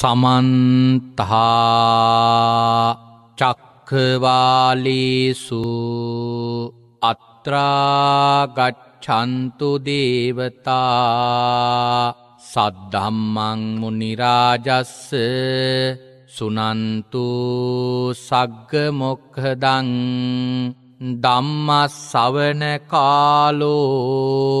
සමන්තහා චක්කවාලිසු අත්‍රාගච්චන්තු දේවතා සද්ධම්මං මුනිරාජස්ස සුනන්තු සග්ගමොක්හදං දම්ම සවන කාලෝ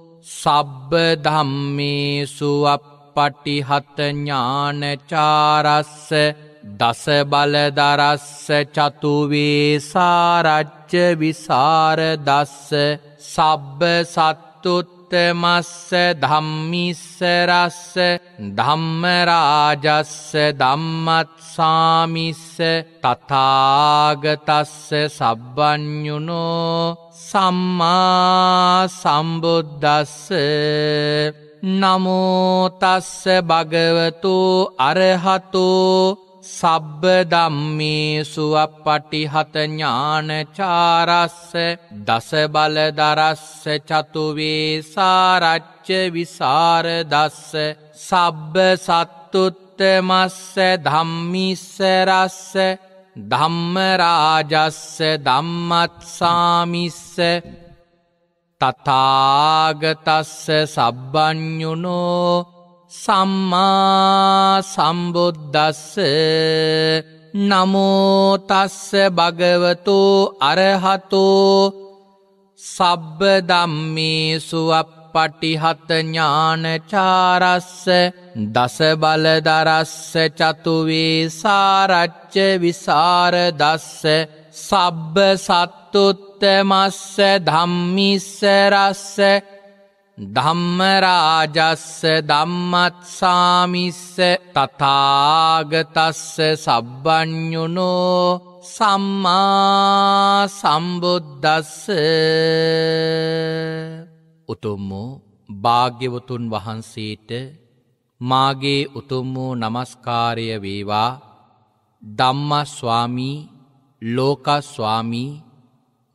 සබ්බ ධම්මේසු අප්පටිහතඥානචාරස්ස දස බලදරස්ස චතුවේසාරච්ච විසාරදස්ස සබ්බ සත්තුත් උත්තමස්ස ධම්මිස්සරස්ස ධම්මරාජස්ස ධම්මත්සාමිස්ස තතාගතස්ස සබ්බ්ඥුනෝ සම්මා සම්බුද්ධස්ස නමෝතස්ස භගවතු අරහතෝ සබ්බ ධම්මේසු අපපටිහත ඥානචාරස්ස දසබල දරස්ස චතුවේ සාරච්ච විසාරදස්ස සබ්බ සත්තුත්තමස්ස ධම්මිස්සරස්ස ධම්මරාජස්ස ධම්මත්සාමිස්ස තතාගතස්ස සබ්බ්ඥුනෝ සම්මා සම්බුද්ධස්ස නමෝතස්ස භගවතු අරහතෝ සබ්බ දම්මේසුවප පටිහතඥානචාරස්ස දසබලදරස්ස චතුවේ සාරච්ච විසාරදස්ස සබ්බ සත්තුත්තමස්ස ධම්මිස්සරස්ස ධම්මරාජස්ස දම්මත්සාමිස්ස තතාගතස්ස සබ්බ්ඥුනෝ සම්මා සම්බුද්ධස්ස උතුම්මෝ භාග්‍යවතුන් වහන්සේට මාගේ උතුම් වූ නමස්කාරය වේවා ධම්මස්වාමී ලෝකස්වාමී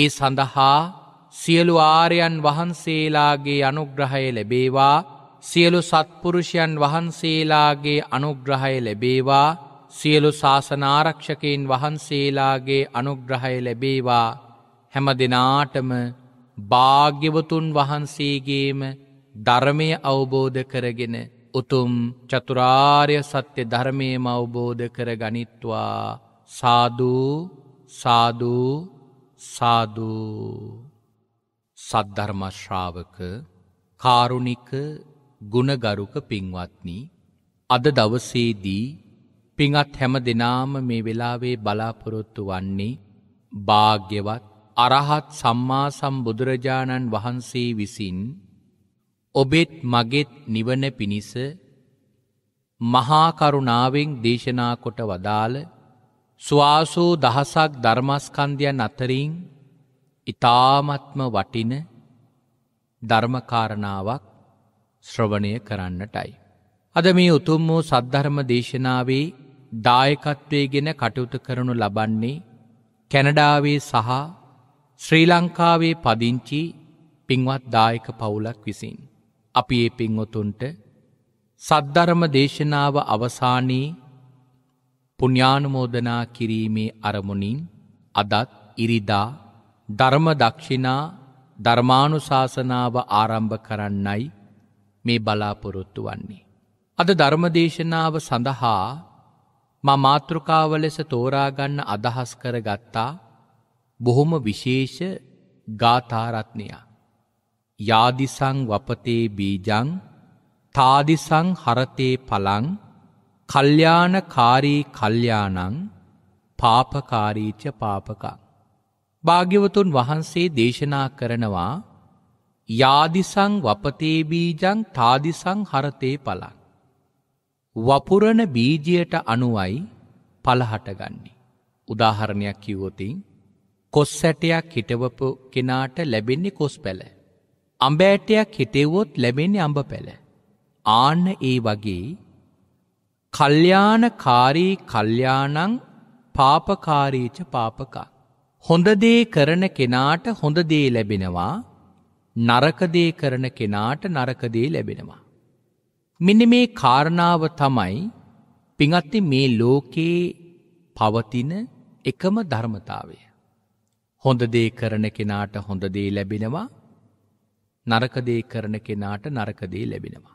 ඒ සඳහා සියලු ආරයන් වහන්සේලාගේ අනුග්‍රහය ලැබේවා සියලු සත්පුරුෂයන් වහන්සේලාගේ අනුග්‍රහය ලැබේවා සියලු ශාසනාරක්ෂකයින් වහන්සේලාගේ අනුග්‍රහය ලැබේවා හැම දෙනාටම භාග්‍යවතුන් වහන්සේගේම ධර්මය අවබෝධ කරගෙන උතුම් චතුරාර්ය සත්‍ය ධර්මයම අවබෝධ කර ගනිත්වා සාධූ සාධූ සාධූ සද්ධර්මශ්‍රාවක කාරුණික ගුණගරුක පින්වත්නි අද දවසේදී පිඟත් හැම දෙනාම මේ වෙලාවේ බලාපොරොත්තු වන්නේ භාග්‍යවත් අරහත් සම්මා සම්බුදුරජාණන් වහන්සේ විසින් ඔබෙත් මගෙත් නිවන පිණිස මහා කරුණාවෙන් දේශනා කොට වදාළ ස්වාසූ දහසක් ධර්මස්කන්ධයන් අතරින් ඉතාමත්ම වටින ධර්මකාරණාවක් ශ්‍රවණය කරන්නටයි. අද මේ උතුම් වූ සද්ධර්ම දේශනාවේ දායකත්වයගෙන කටයුතු කරනු ලබන්නේ කැනඩාවේ සහ ශ්‍රී ලංකාවේ පදිංචි පින්වත් දායක පවුලක් විසින්. අපි ඒ පින්වතුන්ට සද්ධර්ම දේශනාව අවසානයේ පුණ්‍යානුමෝදනා කිරීමේ අරමුණින් අදත් ඉරිදා ධර්ම දක්ෂිනා ධර්මානුශාසනාව ආරම්භ කරන්නයි මේ බලාපොරොත්තු වන්නේ. අද ධර්මදේශනාව සඳහා මා මාතෘකාව ලෙස තෝරාගන්න අදහස් කර ගත්තා බොහොම විශේෂ ගාථාරත්නයක්. යාදිසං වපතේ බීජං තාදිසං හරතේ පලං කල්්‍යානකාරී කල්්‍යානං පාපකාරීච්ච පාපකං. භාග්‍යවතුන් වහන්සේ දේශනා කරනවා යාදිසං වපතේ බීජං තාදිසං හරතේ පලක්. වපුරණ බීජයට අනුවයි පලහටගන්නේ. උදාහරණයක් කිව්වොතින් කොස් සැටයක් හිටවපු කෙනාට ලැබෙන්නේ කොස් පැල. අඹෑටයක් හිටෙව්වොත් ලැබෙන්නේ අඹ පැල. ආන්න ඒ වගේ කල්්‍යානකාරී කල්්‍යානං පාපකාරීච පාපකා. හොඳදේ කරන කෙනාට හොඳදේ ලැබෙනවා නරකදේ කරන කෙනාට නරකදේ ලැබෙනවා. මෙන්න මේ කාරණාව තමයි පිඟත්ති මේ ලෝකයේ පවතින එකම ධර්මතාවය. හොඳදේ කරන කෙනාට හොඳදේ ලැබෙනවා නරකදේ කරන කෙනාට නරකදේ ලැබෙනවා.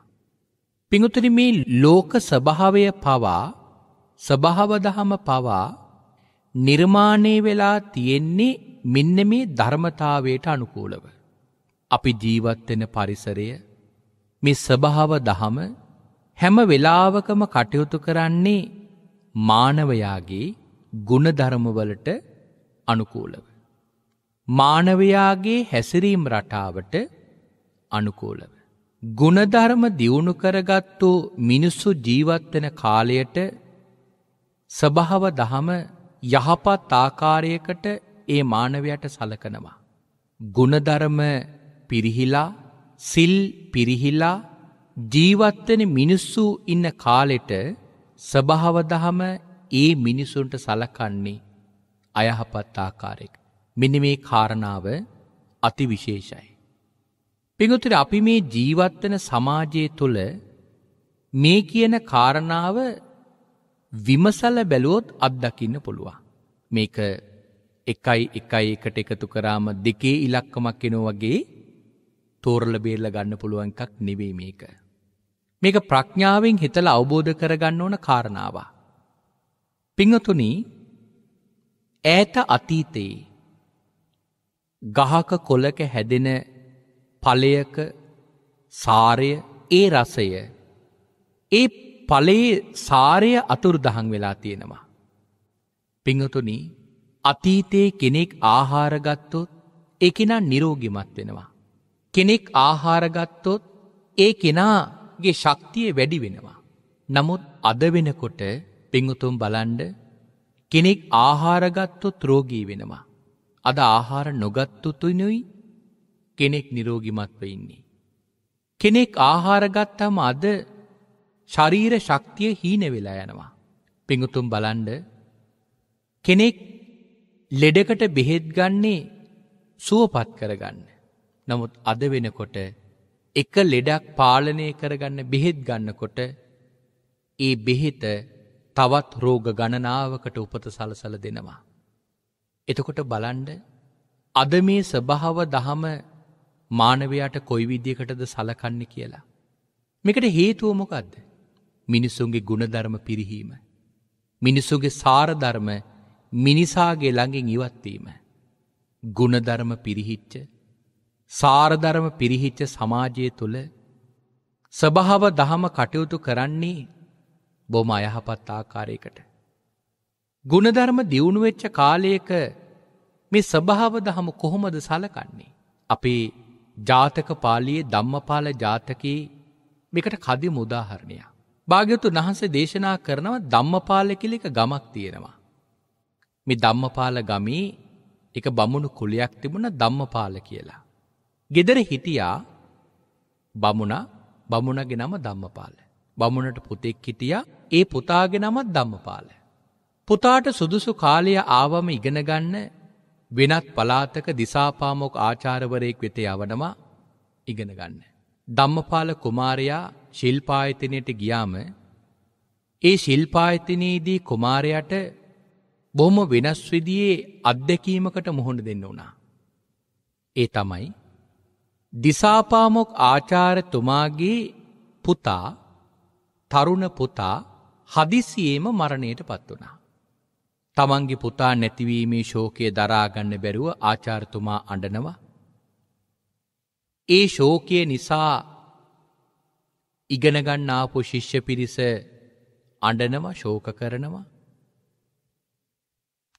පිඟුතුනි මේ ලෝක ස්වභාවය පවා ස්වභාවදහම පවා නිර්මාණය වෙලා තියෙන්නේ මෙන්න මේ ධර්මතාවයට අනුකූලව. අපි ජීවත්වෙන පරිසරය මේ ස්වභාව දහම හැම වෙලාවකම කටයුතු කරන්නේ මානවයාගේ ගුණධර්මවලට අනුකූලව. මානවයාගේ හැසිරීම් රටාවට අනුකූලව. ගුණධර්ම දියුණු කරගත්තු මිනිස්සු ජීවත්වෙන කාලයට ස්වභාව දහම යහපත් ආකාරයකට ඒ මානවයට සලකනවා. ගුණධර්ම පිරිහිලා සිල් පිරිහිලා ජීවත්වෙන මිනිස්සු ඉන්න කාලෙට ස්වභාව දහම ඒ මිනිසුන්ට සලකන්නේ අයහපත් ආකාරයක. මෙනි මේ කාරණාව අතිවිශේෂයි. පිඟුතුර අපි මේ ජීවත්වන සමාජය තුළ මේ කියන කාරණාව විමසල බැලුවොත් අත්දකින්න පුළුවන්. මේක එකයි එකයි එකට එකතු කරාම දෙකේ ඉලක්කමක් එනෝ වගේ තෝරල බේරල ගන්න පුළුවන් එකක් නෙවෙයි මේක. මේක ප්‍රඥාවෙන් හිතල අවබෝධ කරගන්න ඕන කාරණාවක්. පිංහතුනි ඈත අතීතයේ ගහක කොලක හැදෙන ඵලයක සාරය ඒ රසය ඒ ඵලයේ සාරය අතුරුදහන් වෙලා තියෙනවා. පිංහතුනි අතීතයේ කෙනෙක් ආහාරගත්තොත් ඒ කෙනා නිරෝගිමත් වෙනවා. කෙනෙක් ආහාරගත්තොත් ඒ කෙනාගේ ශක්තිය වැඩි වෙනවා. නමුත් අද වෙනකොට පිංහුතුම් බලන්ඩ කෙනෙක් ආහාරගත්තොත් රෝගී වෙනවා. අද ආහාර නොගත්තුතුනුයි කෙනෙක් නිරෝගිමත්ව ඉන්නේ. කෙනෙක් ආහාරගත්තම අද ශරීර ශක්තිය හීන වෙලා යනවා. පිඟුතුම් බලන්ඩ කෙනෙක් ලෙඩකට බෙහෙත් ගන්නේ සුවපත් කරගන්න. නමුත් අද වෙනකොට එක ලෙඩක් පාලනය කරගන්න බෙහෙත් ගන්නකොට ඒ බෙහෙත තවත් රෝග ගණනාවකට උපත සලසල දෙනවා. එතකොට බලන්ඩ අද මේ ස්වභාව දහම මානවයාට කොයි විද්‍යකටද සලකන්න කියලා. මෙකට හේතුවමොකක්ද. මිනිස්සුන්ගේ ගුණධර්ම පිරිහීම. මිනිස්සුගේ සාරධර්ම මිනිසාගේ ළඟින් ඉවත්වීම. ගුණධර්ම පිරිහිච්ච සාරධර්ම පිරිහිච්ච සමාජය තුළ සභාව දහම කටයුතු කරන්නේ බොම අයහපත් ආකාරයකට. ගුණධර්ම දියුණුවෙච්ච කාලයක මේ සභාව දහම කොහොමද සලකන්නේ. අපේ ජාතක පාලියේ ධම්මපාල ජාතකයේ මේකට කදි මුදාහරණය. භාග්‍යතු වහන්ස දේශනා කරනව ධම්මපාල කලික ගමක් තියෙනවා. මේ ධම්මපාල ගමී එක බමුණු කුලයක් තිබුණ ධම්මපාල කියලා. ගෙදර හිටියා බමුණ බමුණගේ නම ධම්මපාල. බමුණට පුතෙක් හිටියා ඒ පුතාගේ නමත් ධම්මපාල. පුතාට සුදුසු කාලය ආවම ඉගෙනගන්න වෙනත් පලාතක දිසාපාමොක් ආචාරවරයෙක් වෙත යවනවා ඉගෙන ගන්න. ධම්මපාල කුමාරයා ශිල්පායතනයට ගියාම ඒ ශිල්පායතනයේදී කුමාරයට බොහොම වෙනස් විදියේ අත්දැකීමකට මුහුණ දෙන්න වුණා. ඒ තමයි දිසාපාමොක් ආචාරතුමාගේ පුතා තරුණ පුතා හදිසියේම මරණයට පත් වුණා. තමන්ගේ පුතා නැතිවීමේ ශෝකය දරාගන්න බැරුව ආචාර්තුමා අඬනවා. ඒ ශෝකය නිසා ඉගෙනගන්න ආපු ශිෂ්‍ය පිරිස අඬනවා ශෝක කරනවා.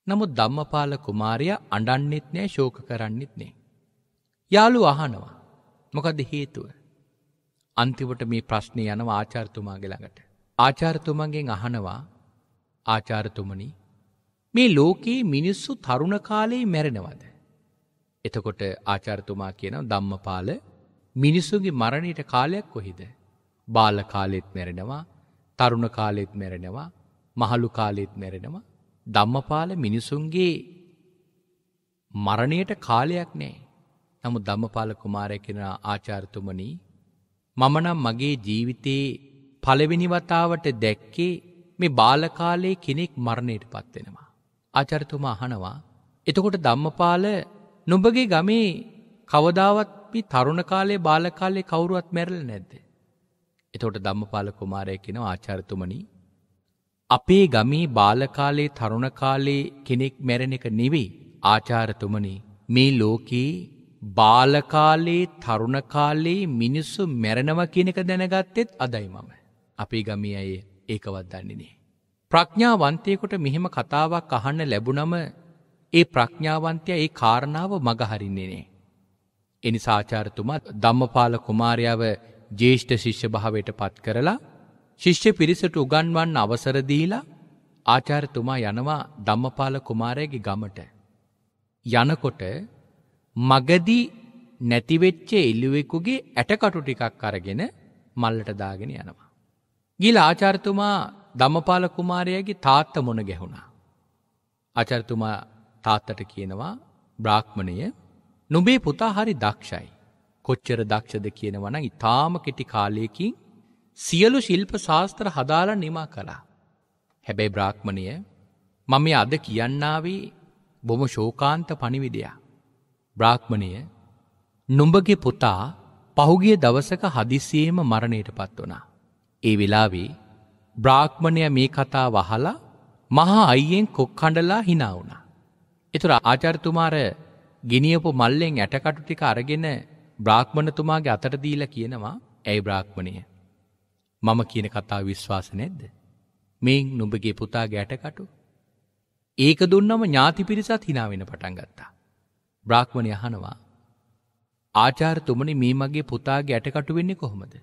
නමුත් ධම්මපාල කුමාරයා අඬන්නෙත් නෑ ශෝක කරන්නෙත් නෑ. යාළු අහනවා. මොකද හේතුව? අන්තිමට මේ ප්‍රශ්නේ යනවා ආචාර්යතුමාගේ ළඟට. ආචාර්යතුමන්ගෙන් අහනවා ආචාර්යතුමනි මේ ලෝකයේ මිනිස්සු තරුණ කාලයේ මැරෙනවද. එතකොට ආචාර්තුමා කියන ධම්මපාල මිනිස්සුගේ මරණයට කාලයක් කොහිද. බාල කාලෙත් මැරෙනවා තරුණ කාලෙත් මැරෙනවා මහලු කාලෙත් මැරෙනවා ධම්මපාල මිනිසුන්ගේ මරණයට කාලයක් නෑ. නමු ධම්මපාල කුමාරය කෙන ආචාර්තුමනී මම නම් මගේ ජීවිතයේ පළවෙනි වතාවට දැක්කේ මේ බාලකාලයේ කෙනෙක් මරණයට පත්වෙනවා. ආචරතුමා අහනවා එතකොට ධම්මපාල නුඹගේ ගමේ කවදාවත් පි තරුණ කාලේ බාල කාලේ කවුරුවත් මැරෙලා නැද්ද? එතකොට ධම්මපාල කුමාරයා කියනවා ආචාර්යතුමනි අපේ ගමේ බාල කාලේ තරුණ කාලේ කෙනෙක් මැරෙන එක නෙවෙයි ආචාර්යතුමනි මේ ලෝකේ බාල කාලේ තරුණ කාලේ මිනිස්සු මැරෙනවා කියන එක දැනගත්තෙත් අදයි මම. අපේ ගමේ අය ඒකවත් දන්නේ නෑ. ප්‍රඥාවන්තයකොට මෙහෙම කතාවක් අහන්න ලැබුණම ඒ ප්‍රඥාවන්තය ඒ කාරණාව මගහරින්නේනේ. එනි සාචාරතුමා ධම්මපාල කුමාරයාව ජේෂ්ඨ ශිෂ්‍ය භාවයට පත් කරලා ශිෂ්‍ය පිරිසට උගන්වන්න අවසරදීලා ආචාරතුමා යනවා ධම්මපාල කුමාරයගේ ගමට. යනකොට මගදී නැතිවෙච්චේ එල්ලුවෙකුගේ ඇටකටු ටිකක් අරගෙන මල්ලට දාගෙන යනවා. ගිල ආචාර්තුමා දමපාල කුමාරයාගේ තාත්ත මොන ගැහුණා. අචරතුමා තාත්තට කියනවා බ්‍රාහ්මණය නොබේ පුතා හරි දක්ෂයි. කොච්චර දක්ෂද කියනවනම් ඉතාම කෙටි කාලයකින් සියලු ශිල්ප ශාස්ත්‍ර හදාලා නිමා කළා. හැබැයි බ්‍රාහ්මණය මම අද කියන්නාවේ බොම ශෝකාන්ත පණිවිඩයක්. බ්‍රාහ්මණය නුඹගේ පුතා පහුගිය දවසක හදිසියෙම මරණයටපත් වුණා. ඒ වෙලාවේ බ්‍රාහ්මණය මේ කතා වහලා මහා අයියෙන් කොක්කණ්ඩලා හිනා වුණා. ඒතර ආචාර්යතුමාර ගෙනියපු මල්ලෙන් ඇටකටු ටික අරගෙන බ්‍රාහ්මණතුමාගේ අතට දීලා කියනවා "ඇයි බ්‍රාහ්මණය? මම කියන කතාව විශ්වාස නැද්ද? මේ නුඹගේ පුතාගේ ඇටකටු" ඒක දුන්නම ඥාති පිරිසත් hina වෙන පටන් ගත්තා. බ්‍රාහ්මණය අහනවා "ආචාර්යතුමනි මේ මගේ පුතාගේ ඇටකටු වෙන්නේ කොහොමද?"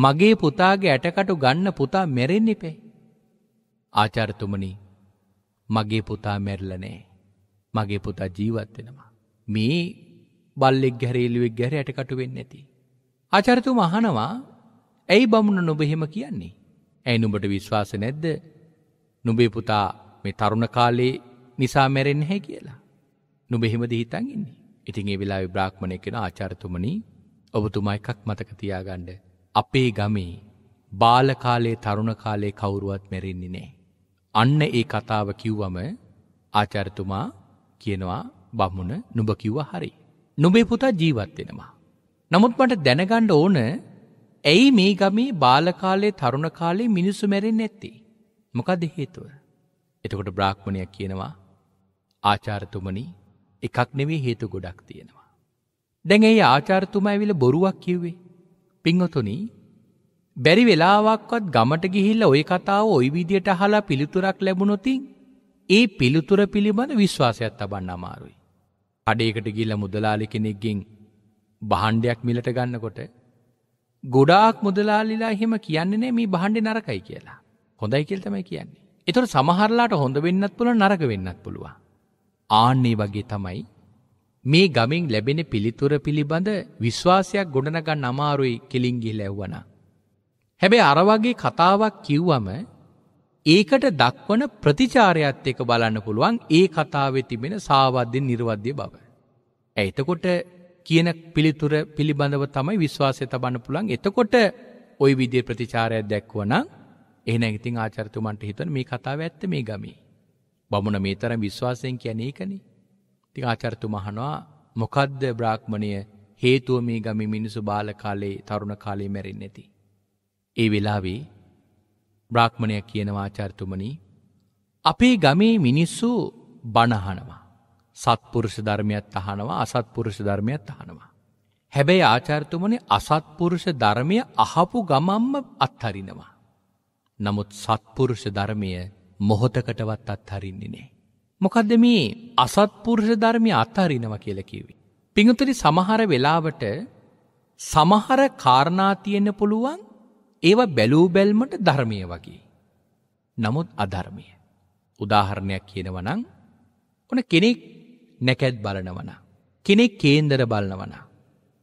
මගේ පුතාගේ ඇටකටු ගන්න පුතා මැරෙන්න එපේ. ආචාර්තුමනි මගේ පුතා මැරලනේ. මගේ පුතා ජීවත් වෙනවා. මේ බල්ලෙක් ගැරේලුවෙක් ගැර ඇටකටු වෙන්න ඇති. ආචරතුම අහනවා ඇයි බමුණ නොබහෙම කියන්නේ. ඇයි නුඹට විශ්වාස නැද්ද නුබේ පුතා මේ තරුණ කාලේ නිසා මැරෙන් හැ කියලා. නුබෙහෙමද හිතන්ගන්නේ ඉතින් ඒ වෙලා විබ්‍රාක්්මණය කෙන ආචරතුමනි ඔබතුමා එකක් මතකතියාගණ්ඩ අපේ ගමේ බාලකාලේ තරුණ කාලේ කවුරුවත් මැරෙන්නේ නෑ. අන්න ඒ කතාව කිව්වම ආචාර්තුමා කියනවා බමුණ නුඹ කිව්වා හරි. නුඹේ පුතා ජීවත් වෙනවා. නමුත් මට දැනගන්න ඕන ඇයි මේ ගමේ බාලකාලේ තරුණ කාලේ මිනිස්සු මැරෙන්නේ නැත්තේ? මොකද හේතුව? එතකොට බ්‍රාහ්මණයක් කියනවා ආචාර්යතුමනි එකක් නෙවෙයි හේතු ගොඩක් තියෙනවා. දැන් ඇයි ආචාර්යතුමා ඇවිල්ලා බොරුවක් කිව්වේ? පිංහතුනි බැරි වෙලාවක්වත් ගමට ගිහිල්ල ඔය කතාව ඔයි විදියට හලා පිළිතුරක් ලැබුණොතින් ඒ පිළිතුර පිළිබඳ විශ්වාසයක් තබන්න අමාරුයි. අඩේකට ගිල්ල මුදලාලි කෙනෙක්ගෙන් බහන්්ඩයක් මිලට ගන්නකොට ගොඩාක් මුදලාලිලා එහෙම කියන්නේ නෑ මේ බහන්්ඩි නරකයි කියලා හොඳයි කෙල්තමයි කියන්නේ. එතොට සමහරලාට හොඳ වෙන්නත් පුළ නරක වෙන්නත් පුළුවන්. ආන්නේ වගේ තමයි මේ ගමෙන් ලැබෙන පිළිතුර පිළිබඳ විශ්වාසයක් ගොඩනගන්න අමාරුයි කෙලින් ගිහිලා එවුවනම්. හැබැයි අර වගේ කතාවක් කිව්වම ඒකට දක්වන ප්‍රතිචාරයත් එක්ක බලන්න පුළුවන් ඒ කතාවේ තිබෙන සාවද්‍ය නිර්වද්‍ය බව. එතකොට කියන පිළිතුර පිළිබඳව තමයි විශ්වාසය තබන්න පුළුවන්. එතකොට ওই විදිහේ ප්‍රතිචාරයක් දැක්වුවනම් එහෙනම් ඉතින් ආචාර්යතුමන්ට හිතන මේ කතාව ඇත්ත මේ ගමේ. බමුණ මේතරම් විශ්වාසයෙන් කියන්නේ ඒකනේ. ඉතින් ආචාර්යතුමා අහනවා මොකද්ද බ්‍රාහ්මණය හේතුව මේ ගමේ මිනිසු බාල කාලේ තරුණ කාලේ මැරෙන්නේ නැති. ඒ වෙලාවේ බ්‍රාහ්මණය කියනවා ආචාර්යතුමනි අපේ ගමේ මිනිස්සු බණහනවා. සත්පුරුෂ ධර්මයක් අහනවා අසත්පුරුෂ ධර්මයක් අහනවා. හැබැයි ආචාර්යතුමනි අසත්පුරුෂ ධර්මය අහපු ගමම්ම අත්හරිනවා. නමුත් සත්පුරුෂ ධර්මය මොහොතකටවත් අත්හරින්නේ නෑ. මොකදද මේ අසත්පුරුෂ ධර්මය අත්හරිනව කියලකිවි. පිඟුතරි සමහර වෙලාවට සමහර කාරණා තියෙන්න පුළුවන් ඒවා බැලූ බැල්මට ධර්මය වගේ. නමුත් අධර්මය. උදාහරණයක් කියනවනං ඕන කෙනෙක් නැකැත් බලනවන. කෙනෙක් කේන්දර බලනවන.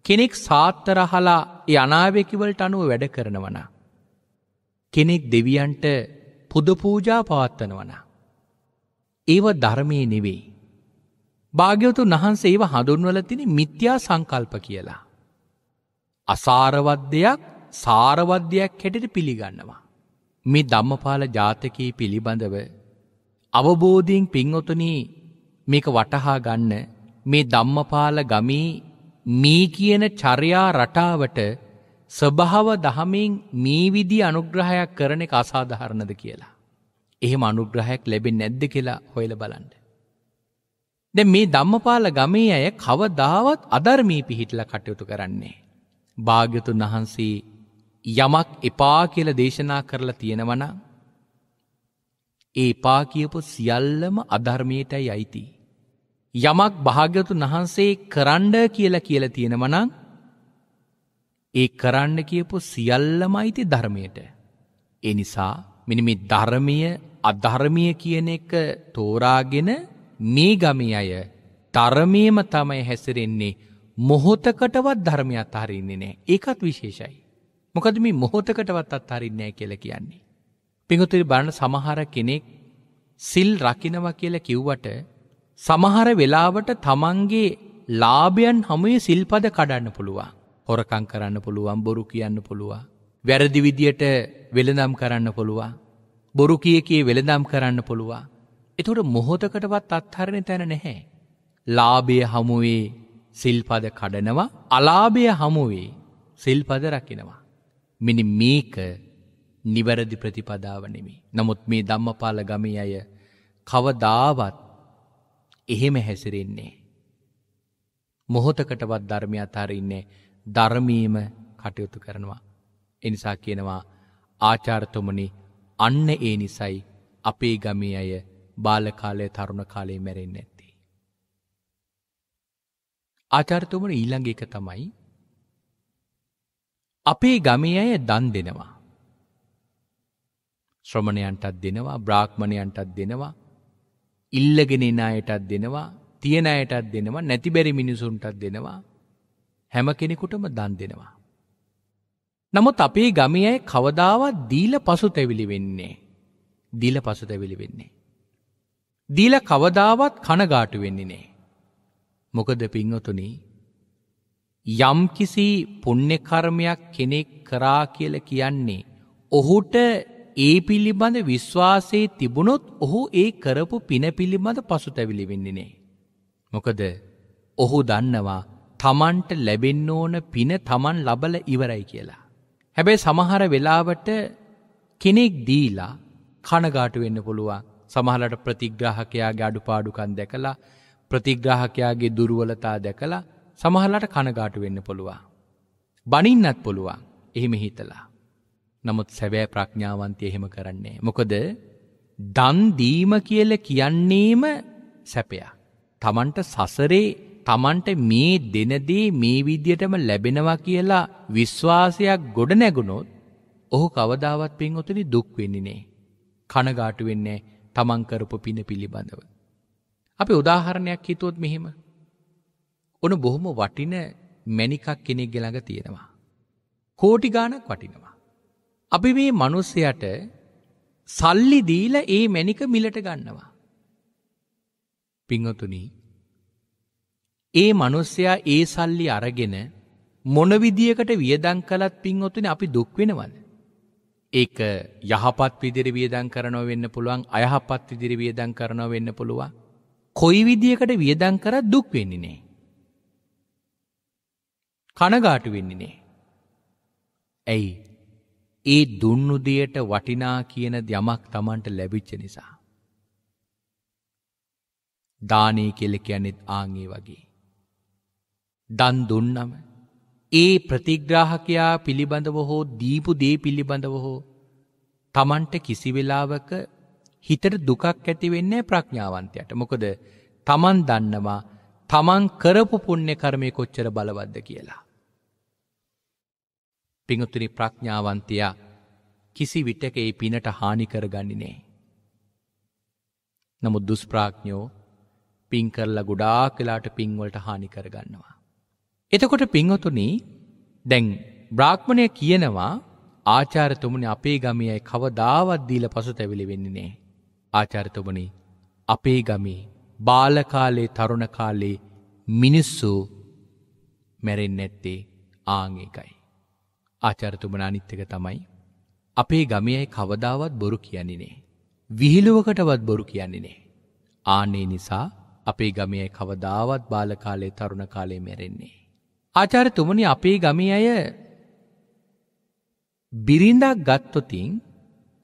කෙනෙක් සාත්තරහලා ඒ අනාවකිවලට අනුව වැඩ කරනවන. කෙනෙක් දෙවියන්ට පුද පූජා පවත්වනවනා. ඒව ධර්මයේ නෙවෙයි. භාග්‍යවතු වහන්සේ ඒව හඳුන්වල තින මිත්‍යා සංකල්ප කියලා. අසාරවත් දෙයක් සාරවත් දෙයක් හැටිට පිළිගන්නවා. මේ ධම්මපාල ජාතකයේ පිළිබඳව අවබෝධයෙන් පින්වතුනී මේක වටහා ගන්න මේ ධම්මපාල ගමී මේ කියන චර්යා රටාවට ස්වභාව දහමින් මේ විදි අනුග්‍රහයක් කරන එක අසාධහරණද කියලා. එහෙම අනුග්‍රහයක් ලැබෙන් නැද්ද කියලා හොයල බලන්ට. දැ මේ ධම්මපාල ගමේ ඇය කවදාවත් අධර්මී පිහිටල කටයුතු කරන්නේ. භාග්‍යතුන් වහන්සේ යමක් එපා කියල දේශනා කරලා තියෙනවන ඒපා කියපු සියල්ලම අධර්මයටයි අයිති. යමක් භාග්‍යතුන් වහන්සේ කරන්ඩ කියලා කියල තියෙනවනං ඒ කරන්න කියපු සියල්ලමයිති ධර්මයට. එනිසා මෙනි මේ ධර්මය අධර්මය කියන එක තෝරාගෙන මේ ගමේ අය ධර්මයේම තමයි හැසිරෙන්නේ මොහොතකටවත් ධර්මය අත්හරින්නේ නැහැ. ඒකත් විශේෂයි. මොකද මේ මොහොතකටවත් අත්හරින්නේ නැහැ කියලා කියන්නේ. පිඟුතුනි බලන්න සමහර කෙනෙක් සිල් රකින්නවා කියලා කිව්වට සමහර වෙලාවට තමන්ගේ ලාභයන් හැමයේ සිල්පද කඩන්න පුළුවන්. හොරකම් කරන්න පුළුවන්, බොරු කියන්න පුළුවන්. වැරදි විදියට වෙළඳම් කරන්න පුළුවන්. බොරු කිය කියේ වෙළඳම් කරන්න පුළුවන්. එතොට මොහොතකටවත් අත්හරණ තැන නැහැ. ලාභය හමුවේ සිල්පද කඩනවා අලාභය හමුවේ සිල්පද රකිනවා. මෙනි මේක නිවැරදි ප්‍රතිපදාව නෙමේ. නමුත් මේ ධම්මපාල ගමේ අය කවදාවත් එහෙම හැසිරෙන්නේ. මොහොතකටවත් ධර්මය අතාරඉන්නේ ධර්මීම කටයුතු කරනවා. එනිසා කියනවා ආචාර්තමනි අන්න ඒ නිසයි අපේ ගමේ අය බාලකාලය තරුණ කාලේ මැරෙන්න ඇත්තේ. ආචාර්තුමන ඊළඟ එක තමයි අපේ ගමේ අය දන් දෙනවා. ශ්‍රමණයන්ටත් දෙනවා බ්‍රාහ්මණයන්ටත් දෙනවා ඉල්ලගෙන එන අයටත් දෙනවා තියෙන අයටත් දෙනවා නැතිබැරි මිනිසුන්ටත් දෙනවා හැම කෙනෙකුටම දන් දෙනවා නමුත් අපේ ගමේ අය කවදාවත් දීල පසුතැවිලි වෙන්නේ. දීල පසුතැවිලි වෙන්නේ. දීල කවදාවත් කනගාටු වෙන්නේ නෑ. මොකද පින්වතුනි යම් කිසි පුණ්‍ය කර්මයක් කෙනෙක් කරා කියලා කියන්නේ ඔහුට ඒ පිළිබඳ විශ්වාසයේ තිබුණොත් ඔහු ඒ කරපු පින පිළිබඳ පසුතැවිලි වෙන්නේ නෑ. මොකද ඔහු දන්නවා තමන්ට ලැබෙන්න ඕන පින තමන් ලබල ඉවරයි කියලා. හැබැයි සමහර වෙලාවට කෙනෙක් දීලා කනගාටු වෙන්න පුළුවන්. සමහරට ප්‍රතිග්‍රාහකයාගේ අඩුපාඩුකම් දැකලා ප්‍රතිග්‍රාහකයාගේ දුර්වලතා දැකලා සමහරලට කනගාටු වෙන්න පුළුවන්. බනින්නත් පුළුවන්. එහෙම හිතලා. නමුත් සැබෑ ප්‍රඥාවන්තය එහෙම කරන්නේ. මොකද දන් දීම කියලා කියන්නේම සැපයක්. Tamanට සසරේ Tamanට මේ දෙනදී මේ විදියටම ලැබෙනවා කියලා විශ්වාසයක් ගොඩ නැගුණොත් ඔහු කවදාවත් පින්වතුනි දුක් වෙන්නේ නෑ. කනගාටු වෙන්නේ තමන් කරපු පින පිළිබඳව. අපි උදාහරණයක් හිතුවොත් මෙහෙම. ඔන බොහොම වටින මැණිකක් කෙනෙක් ළඟ තියෙනවා. කෝටි ගාණක් වටිනවා. අපි මේ මිනිස්සයාට සල්ලි දීලා ඒ මැණික මිලට ගන්නවා. පින්වතුනි ඒ මනුස්සයා ඒ සල්ලි අරගෙන මොන විදියකට වියදං කළත් පින්වතුනි අපි දුක් වෙනවද? ඒක යහපත් විදිහට වියදං කරනවා වෙන්න පුළුවන් අයහපත් විදිහට වියදං කරනවා වෙන්න පුළුවන්. කොයි විදියකට වියදං කරත් දුක් වෙන්නේ නෑ. කනගාටු වෙන්නේ නෑ. ඇයි? ඒ දුන්නු දෙයට වටිනා කියන යමක් Tamanට ලැබිච්ච නිසා. දානේ කියලා කියන්නේත් ආන් ඒ වගේ. දන් දුන්නම ඒ ප්‍රතිග්‍රාහකයා පිළිබඳව හෝ දීපු දේ පිළිබඳව හෝ තමන්ට කිසි වෙලාවක හිතට දුකක් ඇති වෙන්නේ ප්‍රඥාවන්තයට මොකද තමන් දන්නවා තමන් කරපු පුණ්‍ය කර්මය කොච්චර බලවත්ද කියලා පිඟුතුනි ප්‍රඥාවන්තයා කිසි විටක ඒ පිනට හානි කරගන්නේ නෑ නමුත් දුෂ්ප්‍රඥයෝ පින් කරලා ගොඩාක් වෙලාට පින්වලට හානි කරගන්නවා එතකොට පිංහතුනි දැන් බ්‍රාක්්මණය කියනවා ආචාරතුමනි අපේ ගමියයි කවදාවත්දීල පසු තැවිලි වෙන්නේනේ. ආචාරතුමනි අපේ ගමේ බාලකාලේ තරුණ කාලේ මිනිස්සු මැරෙන් නැත්තේ ආංකයි. ආචාරතුමන අනිත්තක තමයි. අපේ ගමියයි කවදාවත් බොරු කියන්නේනේ. විහිළුවකටවත් බොරු කියන්නේනේ. ආනේ නිසා අපේ ගමයයි කවදාවත් බාලකාලේ තරුණ කාලේ මැරෙන්නේ. ආචාර්යතුමනි අපේ ගමේ අය බිරිඳක් ගත්තොතින්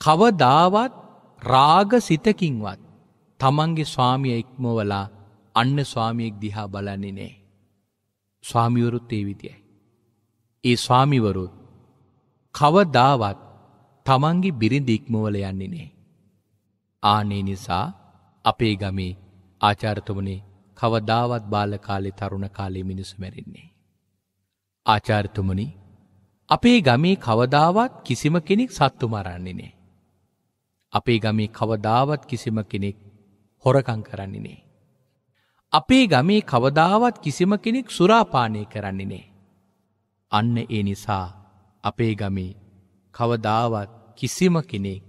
කවදාවත් රාග සිතකින්වත් තමන්ගේ ස්වාමිය ඉක්මවලා අන්න ස්වාමියෙක් දිහා බලන්නේ නෑ. ස්වාමිවරුත් ඒ විදියයි. ඒ ස්වාමිවරුත් කවදාවත් තමන්ගේ බිරිඳ ඉක්මවල යන්නේ නෑ. ආනේ නිසා අපේ ගමේ ආචාර්යතුමනි කවදාවත් බාල කාලේ තරුණ කාලේ මිනිස්සු මැරෙන්නේ. ආචාර්තුමනි අපේ ගමේ කවදාවත් කිසිම කෙනෙක් සත්තු මරන්නේ නෑ. අපේ ගමේ කවදාවත් කිසිම කෙනෙක් හොරකං කරන්නේ නේ. අපේ ගමේ කවදාවත් කිසිම කෙනෙක් සුරාපානය කරන්නේ නේ. අන්න ඒ නිසා අපේ ගමේ කවදාවත් කිසිම කෙනෙක්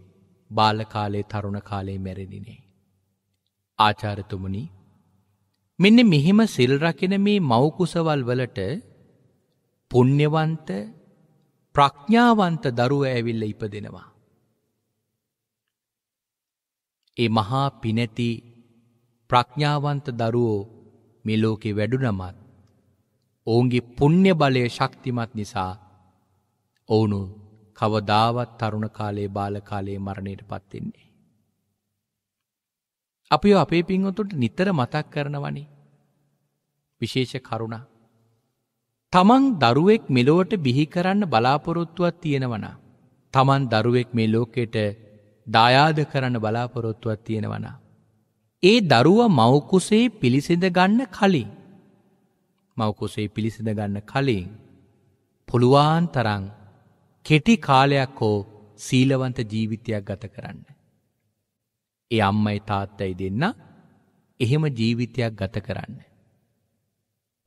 බාලකාලේ තරුණ කාලේ මැරෙනිනේ. ආචාරතුමනි මෙන්න මෙහෙම සිල් රකින මේ මවකුසවල් වලට පුණ්‍යවන්ත ප්‍රඥාවන්ත දරුව ඇවිල්ල ඉපදෙනවා. ඒ මහා පිනැති ප්‍රඥාවන්ත දරුවෝ මේ ලෝකෙ වැඩුනමත් ඔවුන්ගේ පුණ්‍ය බලය ශක්තිමත් නිසා ඔවුනු කවදාවත් තරුණ කාලයේ බාල කාලයේ මරණයට පත්වෙන්නේ. අපි අපේ පින්වතුන්ට නිතර මතක් කරනවනේ විශේෂ කරුණා තමන් දරුවෙක් මෙලොවට බිහි කරන්න බලාපොරොත්තුවත් තියෙනවනා. තමන් දරුවෙක් මේ ලෝකෙට දායාද කරන්න බලාපොරොත්තුවත් තියෙනවනා. ඒ දරුව මවකුසේ පිළිසිඳ ගන්න කලින්. මවකුසේ පිළිසිඳ ගන්න කලින්. පුළුවන් තරං කෙටි කාලයක් හෝ සීලවන්ත ජීවිතයක් ගත කරන්න. ඒ අම්මයි තාත්තයි දෙන්න එහෙම ජීවිතයක් ගත කරන්න.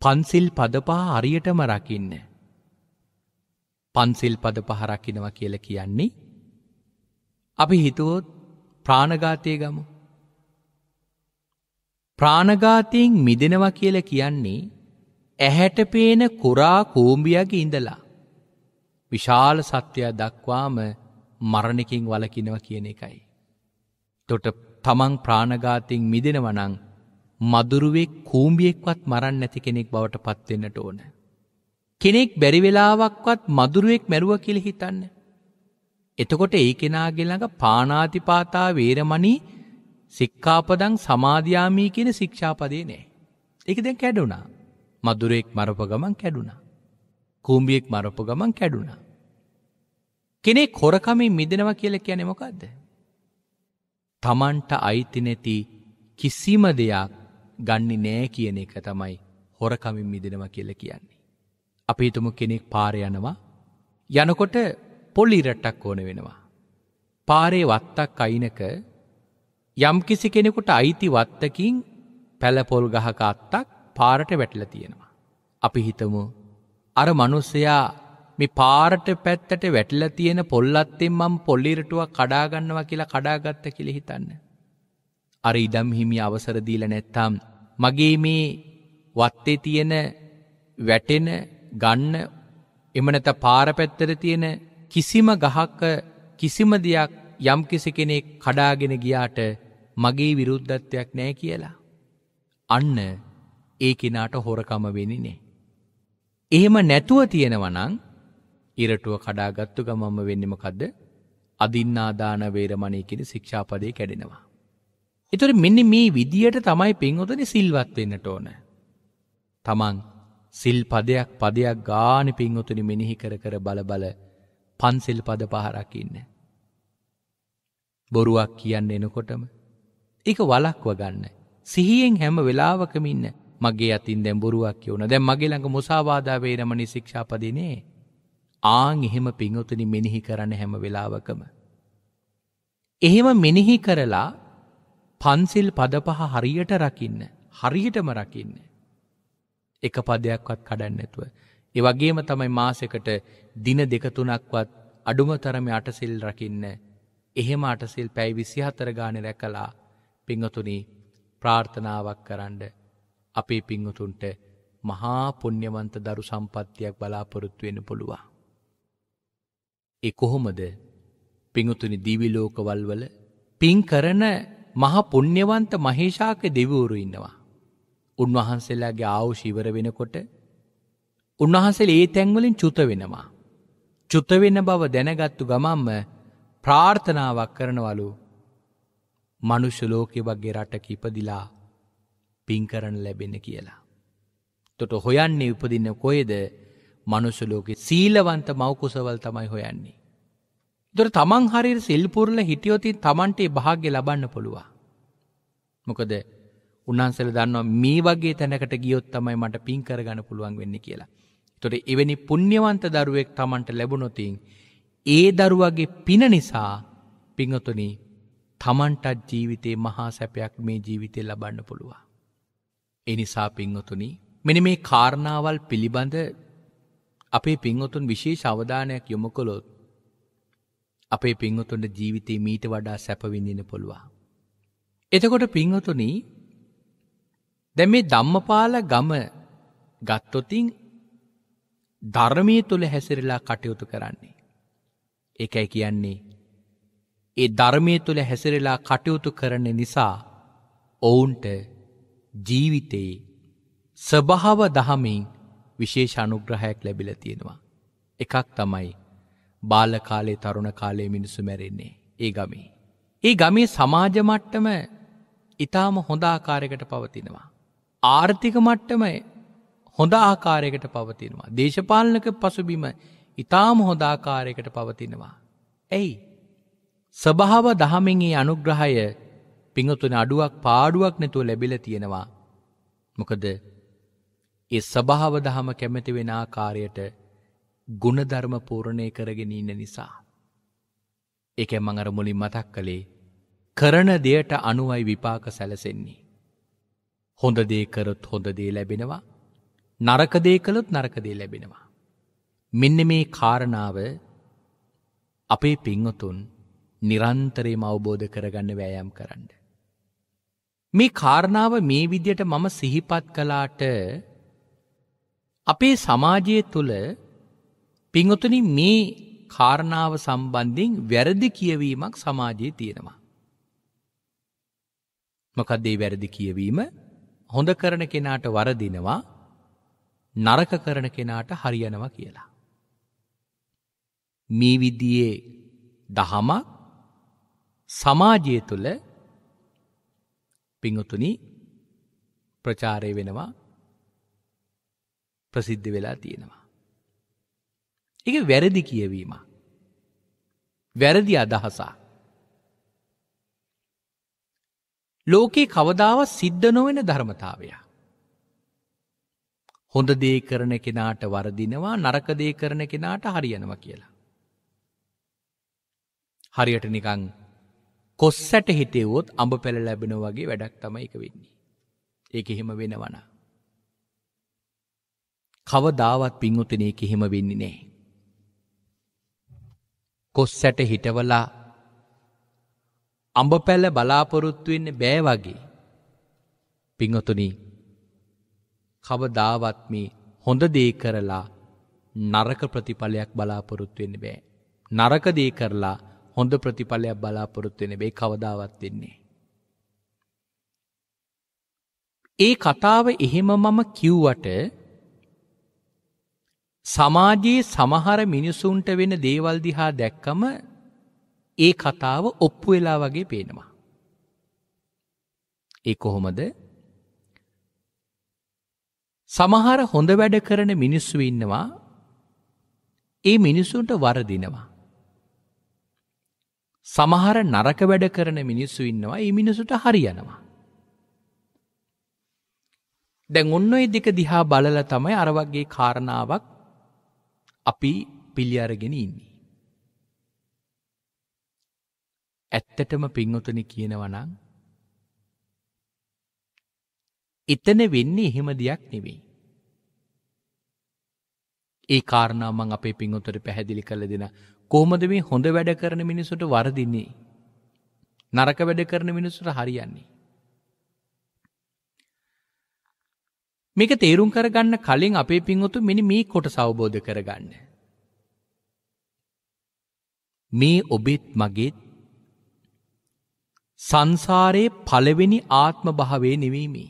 පන්සිල් පද පහ හරියටම රකින්න. පන්සිල් පද පහ රකිනවා කියල කියන්නේ අපි හිතුවොත් ප්‍රාණඝාතය ගමු. ප්‍රාණඝාතයෙන් මිදෙනවා කියල කියන්නේ ඇහැට පේන කුරා කූම්බියගේ ඉඳලා. විශාල සත්‍යය දක්වාම මරණකින් වලකිනව කියන එකයි. තොට තමන් ප්‍රාණඝාතයෙන් මිදෙනවනං මදුරුවෙක් කූම්බියෙක්වත් මරන්න නැති කෙනෙක් බවට පත්වෙන්නට ඕන. කෙනෙක් බැරිවෙලාවක්වත් මදුරුවෙක් මැරුව කියල හිතන්න. එතකොට ඒ කෙනාගෙළඟ පානාතිපාතා වේරමණී සික්කාපදං සමාධයාමී කියන ශික්ෂාපදේ නෑ. එක දැන් කැඩුණා. මදුරෙක් මරප ගමන් කැඩුණා. කූම්බියෙක් මරප ගමන් කැඩුණා. කෙනෙක් හොරකමින් මිදෙනවා කියල කියනෙ මොකක්ද. තමන්ට අයිති නැති කිසිම දෙයක් ගන්නි නෑ කියන එක තමයි හොරකමින් මිදෙනව කියල කියන්නේ. අපිහිතුම කෙනෙක් පාරයනවා යනකොට පොල්ලිරට්ටක් ඕන වෙනවා. පාරේ වත්තක් අයිනක යම්කිසි කෙනෙකුට අයිති වත්තකින් පැලපොල් ගහක අත්තක් පාරට වැටල තියෙනවා. අපි හිතමු අර මනුස්සයා මේ පාරට පැත්තට වැටල තියෙන පොල්ලත්තෙන් මම් පොල්ලිරටුව කඩාගන්නවා කියලා කඩාගත්ත කෙළි හිතන්න. අර ඉඩම් හිමි අවසරදීල නැත්තම් මගේ මේ වත්තේ තියෙන වැටෙන ගන්න එමනත පාරපැත්තර තියෙන කිසිම ගහක්ක කිසිම දෙයක් යම්කිසි කෙනෙක් කඩාගෙන ගියාට මගේ විරුද්ධත්වයක් නෑ කියලා. අන්න ඒ කෙනාට හොරකම වෙනිනේ. එහෙම නැතුව තියෙනවනං ඉරටුව කඩාගත්තු ගමම වෙන්නෙමකදද අදින්නාදාන වේරමණයකින ශික්ෂාපදය කැඩෙනවා. එතොර මෙන්න මේ විදියට තමයි පෙන්වතන සිල්වත් වෙන්නට ඕන. තමන් සිල් පදයක් පදයක් ගාන පින්වතුනි මෙනෙහි කර කර බලබල පන්සිල් පද පහරකින්න. බොරුවක් කියන්න එනකොටම එක වලක්ව ගන්න. සිහියෙන් හැම වෙලාවකම ඉන්න මගේ අතින් දැම් බොරුවක් කියවන දැම් මගේ ළඟ මුසාවාදාවේනමනි ශික්ෂාපදිනේ ආං එහෙම පින්වතුනි මෙනෙහි කරන්න හැම වෙලාවකම. එහෙම මෙනෙහි කරලා පන්සිල් පද පහ හරියට රකින්න. හරියටම රකින්න. එක පදයක්වත් කඩන්න ඇතුව. එවගේම තමයි මාසෙකට දින දෙකතුනක්වත් අඩුම තරම අටසිල් රකින්න. එහෙම අටසිල් පැයි විසි හතර ගාන රැකලා පිංහතුනි ප්‍රාර්ථනාවක් කරන්න අපේ පිංහතුන්ට මහා පුුණ්්‍යවන්ත දරු සම්පත්තියක් බලාපොරොත්තුවෙන පුළුවන්. එ කොහොමද පිංහතුනි දිවිලෝකවල්වල පින් කරන මහා පුණ්‍යවන්ත මහේෂාක දෙවිවරු ඉන්නවා. උන්වහන්සේලාගේ ආවුෂ ඉවර වෙනකොට උන්වහන්සේලා ඒ තැන්වලින් චුත වෙනවා. චුත වෙන බව දැනගත්තු ගමන්ම ප්‍රාර්ථනාවක් කරනවලු. මනුෂ්‍ය ලෝකේ වගේ රටක ඉපදිලා පින් කරන්න ලැබෙන්න කියලා. තොට හොයන්නේ උපදින්න කොයේද මනුෂ්‍ය ලෝකේ සීලවන්ත මව්කුසවල් තමයි හොයන්නේ. දොර තමන් හරිර සිල්පුරල හිටියොති තමන්ට භාග්‍ය ලබන්න පුළුවන්. මොකද උන්හන්සල දන්නවා මේ වගේ තැනකට ගියොත් තමයි මට පින් කරගන්න පුළුවන් වෙන්න කියලා. තොට එවැනි පුුණ්්‍යවන්ත දරුවෙක් තමන්ට ලැබුණොතින්. ඒ දරුවගේ පින නිසා පිංහතුනි තමන්ටත් ජීවිතේ මහා සැපයක් මේ ජීවිතය ලබන්න පුළුවන්. එනිසා පිංහතුනි මෙන මේ කාරණාවල් පිළිබඳ අපේ පිංහොතුන් විශේෂ අවධානයක් යොමු කොළොත් අපේ පින්වතුන්ට ජීවිතේ මීට වඩා සැපවිඳින්න පුළුවන්. එතකොට පින්වතුනි දැන් මේ ධම්මපාල ගම ගත්තොතින් ධර්මයේ තුල හැසිරලා කටයුතු කරන්නේ. ඒකයි කියන්නේ ඒ ධර්මයේ තුල හැසිරලා කටයුතු කරන නිසා ඔවුන්ට ජීවිතේ ස්වභාව දහමින් විශේෂ අනුග්‍රහයක් ලැබිලා තියෙනවා. එකක් තමයි බාල කාලේ තරුණ කාලේ මිනිසු මැරෙන්නේ ඒ ගමේ. ඒ ගමේ සමාජ මට්ටම ඊටාම හොඳ ආකාරයකට පවතිනවා. ආර්ථික මට්ටම හොඳ ආකාරයකට පවතිනවා. දේශපාලනක පසුබිම ඊටාම හොඳ ආකාරයකට පවතිනවා. එයි සබහව දහමෙන් ඒ අනුග්‍රහය පිංගුතුන අඩුවක් පාඩුවක් නැතුව ලැබිලා තියෙනවා. මොකද ඒ සබහව දහම කැමැති වෙන ආකාරයට ගුණධර්ම පූරණය කරගෙන ඉන්න නිසා. එක මඟර මුලින් මතක් කළේ කරන දෙයට අනුවයි විපාක සැලසෙන්නේ. හොඳ දේ කරොත් හොඳ දේ ලැබෙනවා නරකදේ කළොත් නරකදේ ලැබෙනවා. මෙන්න මේ කාරණාව අපේ පිංහතුන් නිරන්තරේම අවබෝධ කරගන්න වෑයම් කරන්න. මේ කාරණාව මේ විදියට මම සිහිපත් කලාට අපේ සමාජය තුළ පිංහතුන මේ කාරණාව සම්බන්ධින් වැරදි කියවීමක් සමාජයේ තියෙනවා. මොකදදේ වැරදි කියවීම හොඳ කරන කෙනාට වරදිනවා නරක කරන කෙනාට හරියනවා කියලා. මේ විදියේ දහමක් සමාජය තුළ පිංහතුනි ප්‍රචාරය වෙනවා ප්‍රසිද්ධ වෙලා තියෙනවා. එක වැරදි කියවීම. වැරදි අදහසා. ලෝකේ කවදාව සිද්ධ නොවෙන ධර්මතාවය. හොඳ දේ කරන කෙනාට වරදිනවා නරක දේ කරන කෙනාට හරියනවා කියලා. හරියට නිකං කොස්සට හිතෙවොත් අඹ පැළ ලැබෙන වගේ වැඩක් තමයි එක වෙන්නේ. ඒක එහෙම වෙනවන. කවදාවත් පින්වතුන ඒක එහෙම වෙන්නේ නැහැ. කොස්සැට හිටවලා අඹ පැල්ල බලාපොරොත්තුවෙන්න බෑ වගේ. පිංහතුනි කවදාවත්මි හොඳ දේ කරලා නරක ප්‍රතිඵලයක් බලාපොරොත්තුවෙන්න බෑ. නරක දේ කරලා හොඳ ප්‍රතිඵලයක් බලාපොරොත්තුවෙන බේ කවදාවත් වෙන්නේ. ඒ කතාව එහෙම මම කිව්වට සමාජයේ සමහර මිනිසුන්ට වෙන දේවල් දිහා දැක්කම ඒ කතාව ඔප්පු වෙලා වගේ පේනවා. ඒ කොහොමද? සමහර හොඳ වැඩ කරන මිනිස්සු ඉන්නවා. ඒ මිනිසුන්ට වරදිනවා. සමහර නරක වැඩ කරන මිනිස්සු ඉන්නවා. ඒ මිනිසුන්ට හරියනවා. දැන් ඔන්න ඔය දෙක දිහා බලලා තමයි අර වගේ කාරණාවක් අපි පිළියරගෙන ඉන්නේ. ඇත්තටම පින්වතුනි කියනවනම් එතන වෙන්නේ එහෙම දෙයක් නෙවෙයි. ඒ කාරණා මං අපේ පින්වතුන්ට පැහැදිලි කරලා දෙන කොහොමද මේ හොඳ වැඩ කරන මිනිසුන්ට වරදින්නේ? නරක වැඩ කරන මිනිසුන්ට හරියන්නේ? මේක තේරුම් කරගන්න කලින් අපේ පින්වතු මෙනි මේ කොට සවබෝධ කරගන්න. මේ ඔබෙත් මගේත් සංසාරයේ පළවෙනි ආත්ම භාවේ නෙවීමි.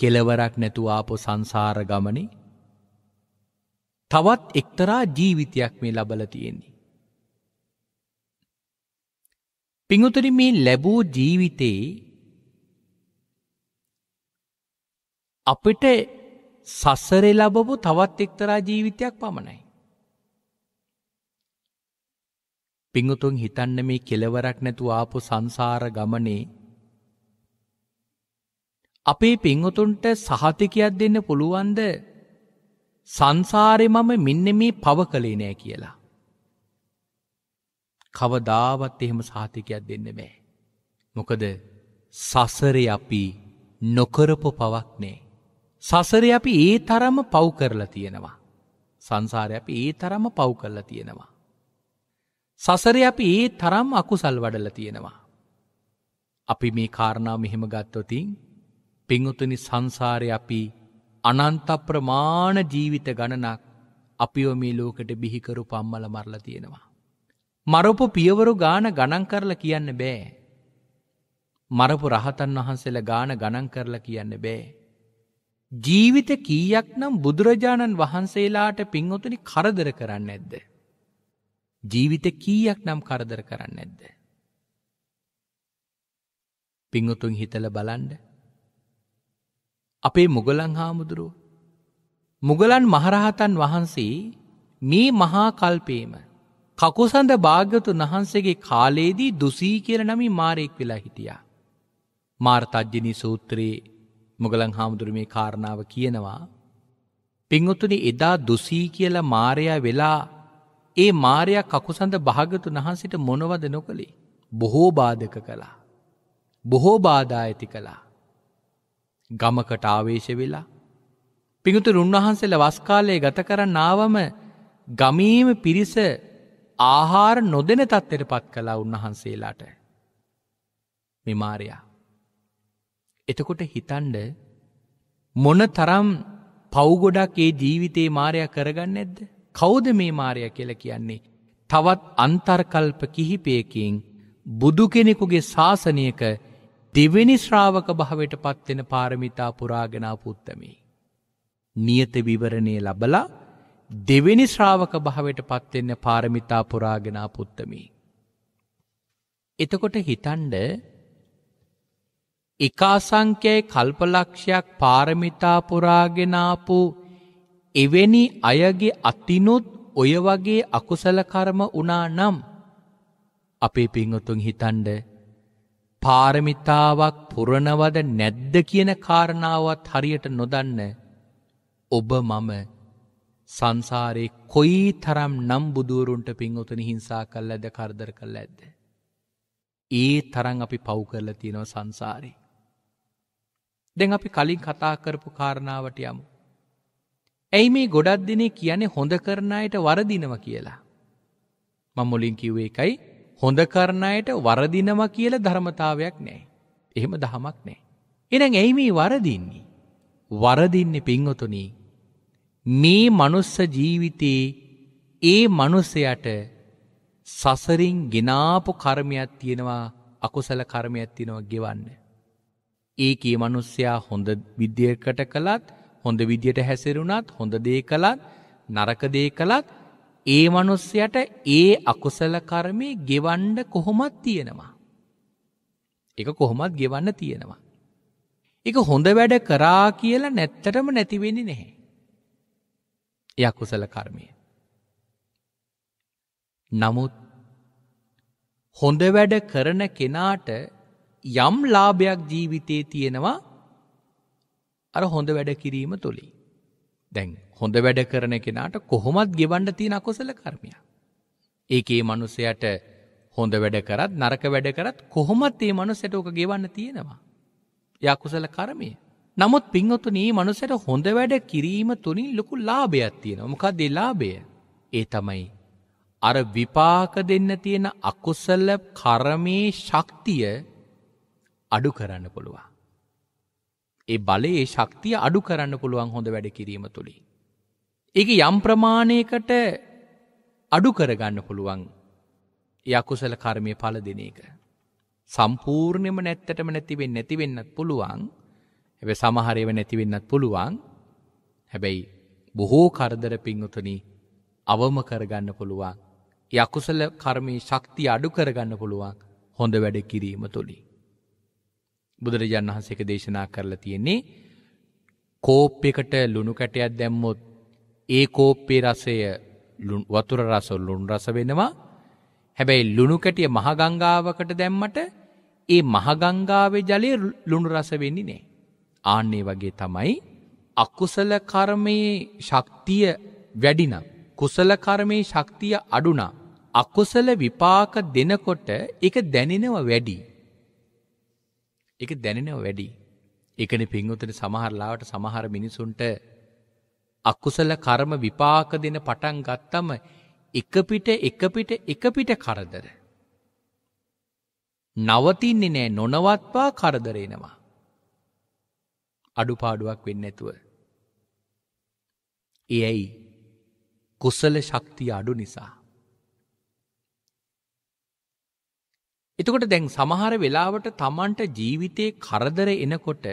කෙලවරක් නැතුවාපො සංසාර ගමනේ තවත් එක්තරා ජීවිතයක් මේ ලබල තියෙන්නේ. පිංහුතර මේ ලැබූ ජීවිතයේ අපිට සස්සරේ ලබපු තවත් එක්තරා ජීවිතයක් පමණයි. පිංගුතුන් හිතන්න මේ කෙලවරක් නැතු ආපු සංසාර ගමනේ අපේ පිංගුතුන්ට සහතිකයක් දෙන්න පුළුවන්ද සංසාරේ මම මෙන්න මේ පව කළේ නෑ කියලා. කවදාවත් එහෙම සහතිකයක් දෙන්න බෑ. මොකද සසරේ අපි නොකරපු පවක් නෑ. සසර අපි ඒ තරම පව් කරලා තියෙනවා. සංසාර අපි ඒ තරම පව් කරලා තියෙනවා. සසර අපි ඒ තරම් අකුසල් වඩල තියෙනවා. අපි මේ කාරණාව මෙහෙම ගත්තොතින් පිංහුතුනි සංසාරය අපි අනන්ත ප්‍රමාණ ජීවිත ගණනක් අපිව මේ ලෝකට බිහිකරු පම්මල මරල තියෙනවා. මරපු පියවරු ගාන ගණන් කරලා කියන්න බෑ. මරපු රහතන් වහන්සේලා ගාන ගණන් කරලා කියන්න බෑ. ජීවිත කීයක් නම් බුදුරජාණන් වහන්සේලාට පින්වතුනි කරදර කරන්න ඇද්ද. ජීවිත කීයක් නම් කරදර කරන්න ඇද්ද. පිංගොතුන් හිතල බලන්ඩ. අපේ මුගලං හාමුදුරුව. මුගලන් මහරහතන් වහන්සේ මේ මහා කල්පේම කකුසඳ භාග්‍යතුන් වහන්සේගේ කාලයේදී දුසී කියල නමි මාරයෙක් වෙලා හිටියා. මාර්තජ්ජනි සූත්‍රයේ මොගලන් හාමුදුරු මේ කාරණාව කියනවා. පිංවතුනි එදා දුසී කියලා මාරයා වෙලා ඒ මාරයා කකුසඳ භාගතු නහන්සිට මොනවද නොකළේ. බොහෝ බාධක කළා. බොහෝ බාධා ඇති කළා. ගමකට ආවේශ වෙලා. පිඟුතුර උන්වහන්සේල වස්කාලයේ ගත කරන්න ආවම ගමීම පිරිස ආහාර නොදෙන තත්ත්වයට පත් කලා උන්වහන්සේලාට. මෙමාරයා. එතකොට හිතන්ඩ මොන තරම් පව්ගොඩක් ඒ ජීවිතේ මාරය කරගන්න ඇද්ද. කෞද මේ මාරය කියල කියන්නේ. තවත් අන්තර්කල්ප කිහිපයකින් බුදු කෙනෙකුගේ ශාසනයක දෙවෙනි ශ්‍රාවක භාවයට පත්වෙන පාරමිතා පුරාගෙනා පුත්තමේ. නියත විවරණය ලබලා දෙවෙනි ශ්‍රාවක භාවයට පත්වෙන්න පාරමිතා පුරාගෙනා පුත්තමේ. එතකොට හිතන්ඩ එකාසංඛ්‍යයේ කල්පලක්ෂයක් පාරමිතා පුරාගෙන ආපු එවැනි අයගේ අතිනුත් ඔය වගේ අකුසල කර්ම වුණා නම් අපේ පින්වතුන් හිතන්නේ පාරමිතාවක් පුරනවද නැද්ද කියන කාරණාවත් හරියට නොදන්න ඔබ මම සංසාරේ කොයි තරම් නම් බුදුවරුන්ට පින්වතුනි හිංසා කළද කරදර කළද ඒ තරම් අපි පව් කරලා තියෙනවා සංසාරේ දැන් අපි කලින් කතා කරපු කාරණාවට යමු. ඇයි මේ ගොඩක් දෙනේ කියන්නේ හොඳ කරණයට වරදිනව කියලා. මං මුලින් කිව්වේ එකයි හොඳ කරණයට වරදිනව කියල ධර්මතාවයක් නෑ. එහෙම දහමක් නෑ. එනම් ඇයි මේ වරදින්නේ. වරදින්නේ පින්වතුනී. මේ මනුස්ස ජීවිතයේ ඒ මනුස්සයට සසරින් ගෙනාපු කර්මයක් තියෙනවා අකුසල කර්මයක් තියෙනවා ගෙවන්නේ. ඒකේ මිනිස්සයා හොඳ විද්‍යයකට කළත් හොඳ විදියට හැසිරුණත් හොඳ දේ කළත් නරක දේ කළත් ඒ මිනිස්සයාට ඒ අකුසල කර්මේ ගෙවන්න කොහොමද තියෙනවා. ඒක කොහොමද ගෙවන්න තියෙනවා. ඒක හොඳ වැඩ කරා කියලා නැත්තටම නැති වෙන්නේ නැහැ. ඒ අකුසල කර්මය. නමුත් හොඳ වැඩ කරන කෙනාට යම් ලාභයක් ජීවිතයේ තියෙනවා අර හොඳ වැඩ කිරීම තුළින්. දැන් හොඳ වැඩ කරන කෙනාට කොහොමත් ගෙවන්න තියෙන අකුසල කර්මයක්. ඒකේ මිනිසයාට හොඳ වැඩ කරත් නරක වැඩ කරත් කොහොමත් මේ මිනිසට ඕක ගෙවන්න තියෙනවා. ඒ අකුසල කර්මය. නමුත් පින්වතුනි මේ මිනිසට හොඳ වැඩ කිරීම තුලින් ලොකු ලාභයක් තියෙනවා. මොකද ඒ ලාභය? ඒ තමයි අර විපාක දෙන්න තියෙන අකුසල කර්මයේ ශක්තිය අඩු කරන්න පුළුවන්. ඒ බලයේ ශක්තිය අඩු කරන්න පුළුවන් හොඳ වැඩ කිරීම තුළි. ඒක යම් ප්‍රමාණයකට අඩු කරගන්න පුළුවන් යකුසල කර්මය පල දෙන එක. සම්පූර්ණයම නැත්තටම නැතිවෙන් නැතිවෙන්නත් පුළුවන් ඇ සමහරයව නැතිවෙන්නත් පුළුවන් හැබැයි බොහෝ කරදර පින්වතුනි අවම කරගන්න පුළුවන් යකුසල කර්මී ශක්ති අඩු කරගන්න පුළුවන් හොඳ වැඩ කිරීම තුළින්. බුදුරජාණන් වහන්සේක දේශනා කරලා තියෙන්නේ කෝප්පයකට ලුණු කැටයක් දැම්මොත් ඒ කෝප්පේ රසය වතුර රස ලුණු රස වෙනවා හැබැයි ලුණු කැටිය මහගංගාවකට දැම්මට ඒ මහගංගාවේ ජලය ලුණු රස වෙන්නේ නැහැ ආන්නේ වගේ තමයි අකුසල කර්මයේ ශක්තිය වැඩිනම් කුසල කර්මයේ ශක්තිය අඩුනා අකුසල විපාක දෙනකොට ඒක දැනෙනව වැඩි ඒක දැනෙනව වැඩි. ඒකනේ පින්වතුනි සමහර ලාවට සමහර මිනිසුන්ට අකුසල කර්ම විපාක දෙන පටන් ගත්තම එක පිට එක පිට එක පිට කරදර. නවතින්නේ නෑ නොනවත්වා කරදර එනවා. අඩුපාඩුවක් වෙන්නේ නැතුව. ඒ ඇයි? කුසල ශක්තිය අඩු නිසා. එතකොට දැන් සමහර වෙලාවට Tamanට ජීවිතේ කරදර එනකොට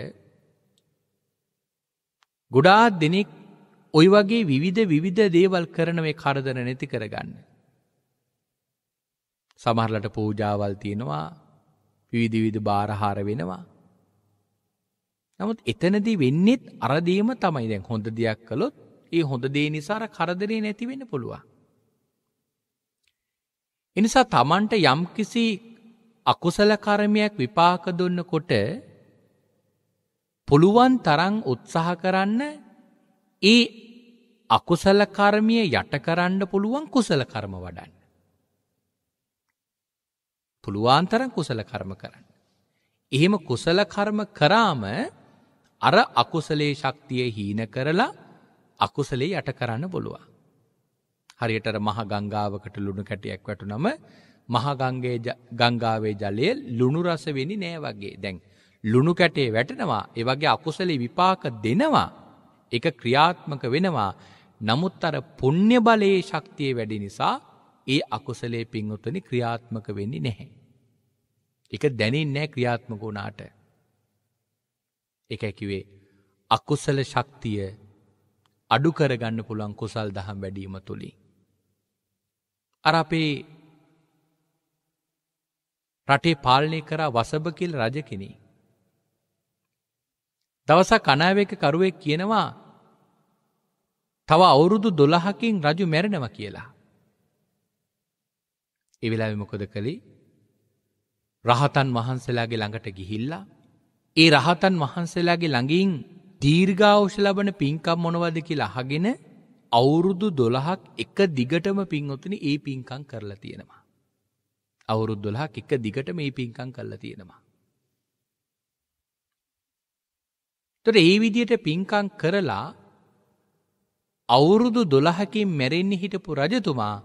ගොඩාක් දෙනෙක් ওই වගේ විවිධ විවිධ දේවල් කරන මේ කරදර නැති කරගන්න. සමහරලට පූජාවල් තියෙනවා විවිධ විවිධ බාරහාර වෙනවා. නමුත් එතනදී වෙන්නේත් අර දෙයම තමයි දැන් හොඳ දෙයක් කළොත් ඒ හොඳ දේ නිසා අර කරදරේ නැති වෙන්න පුළුවන්. එනිසා Tamanට යම්කිසි අකුසල කර්මයක් විපාක දුන්නකොට පුළුවන් තරම් උත්සාහ කරන්න ඒ අකුසල කර්මිය යට කරන්න පුළුවන් කුසල කර්ම වඩන්න. පුළුවන් තරම් කුසල කර්ම කරන්න. එහෙම කුසල කර්ම කරාම අර අකුසලේ ශක්තිය හීන කරලා අකුසලේ යට කරන්න බලුවා. හරියට මහ ගංගාවකට ලුණු කැටියක් වැටුනම මහගංගේ ගංගාවේ ජලය ලුණු රස වෙනි නෑ වගේ. දැන් ලුණු කැටේ වැටෙනවා. ඒ වගේ අකුසල විපාක දෙනවා. ඒක ක්‍රියාත්මක වෙනවා. නමුත් අර පුණ්‍ය බලයේ ශක්තිය වැඩි නිසා ඒ අකුසලයේ පින්වතුනි ක්‍රියාත්මක වෙන්නේ නැහැ. ඒක දැනෙන්නේ නැහැ ක්‍රියාත්මක වුණාට. ඒකයි කිව්වේ අකුසල ශක්තිය අඩු කරගන්න පුළුවන් කුසල් දහම් වැඩිම තුලින්. අර අපේ රටේ පාලනය කරා වසභකිල් රජකෙනෙ. දවස කනාවක කරුවෙක් කියනවා තව අවුරුදු දොළහකින් රජු මැරෙනව කියලා. එවෙලා විමොකද කළේ රහතන් වහන්සේලාගේ ළඟට ගිහිල්ලා ඒ රහතන් වහන්සේලාගේ ළඟින් දීර්ඝාවෂ ලබන පින්කම් මොනවද කියලා අහගෙන අවුරුදු දොළහක් එක දිගටම පින්ඔතුනි ඒ පින්කම් කරලා තියෙනවා. අවුරුද්දොලහක් එක දිගට මේ පින්කං කල්ලා තියෙනවා. තොට ඒ විදියට පින්කං කරලා අවුරුදු දොළහකින් මැරෙන්න්නේ හිටපු රජතුමා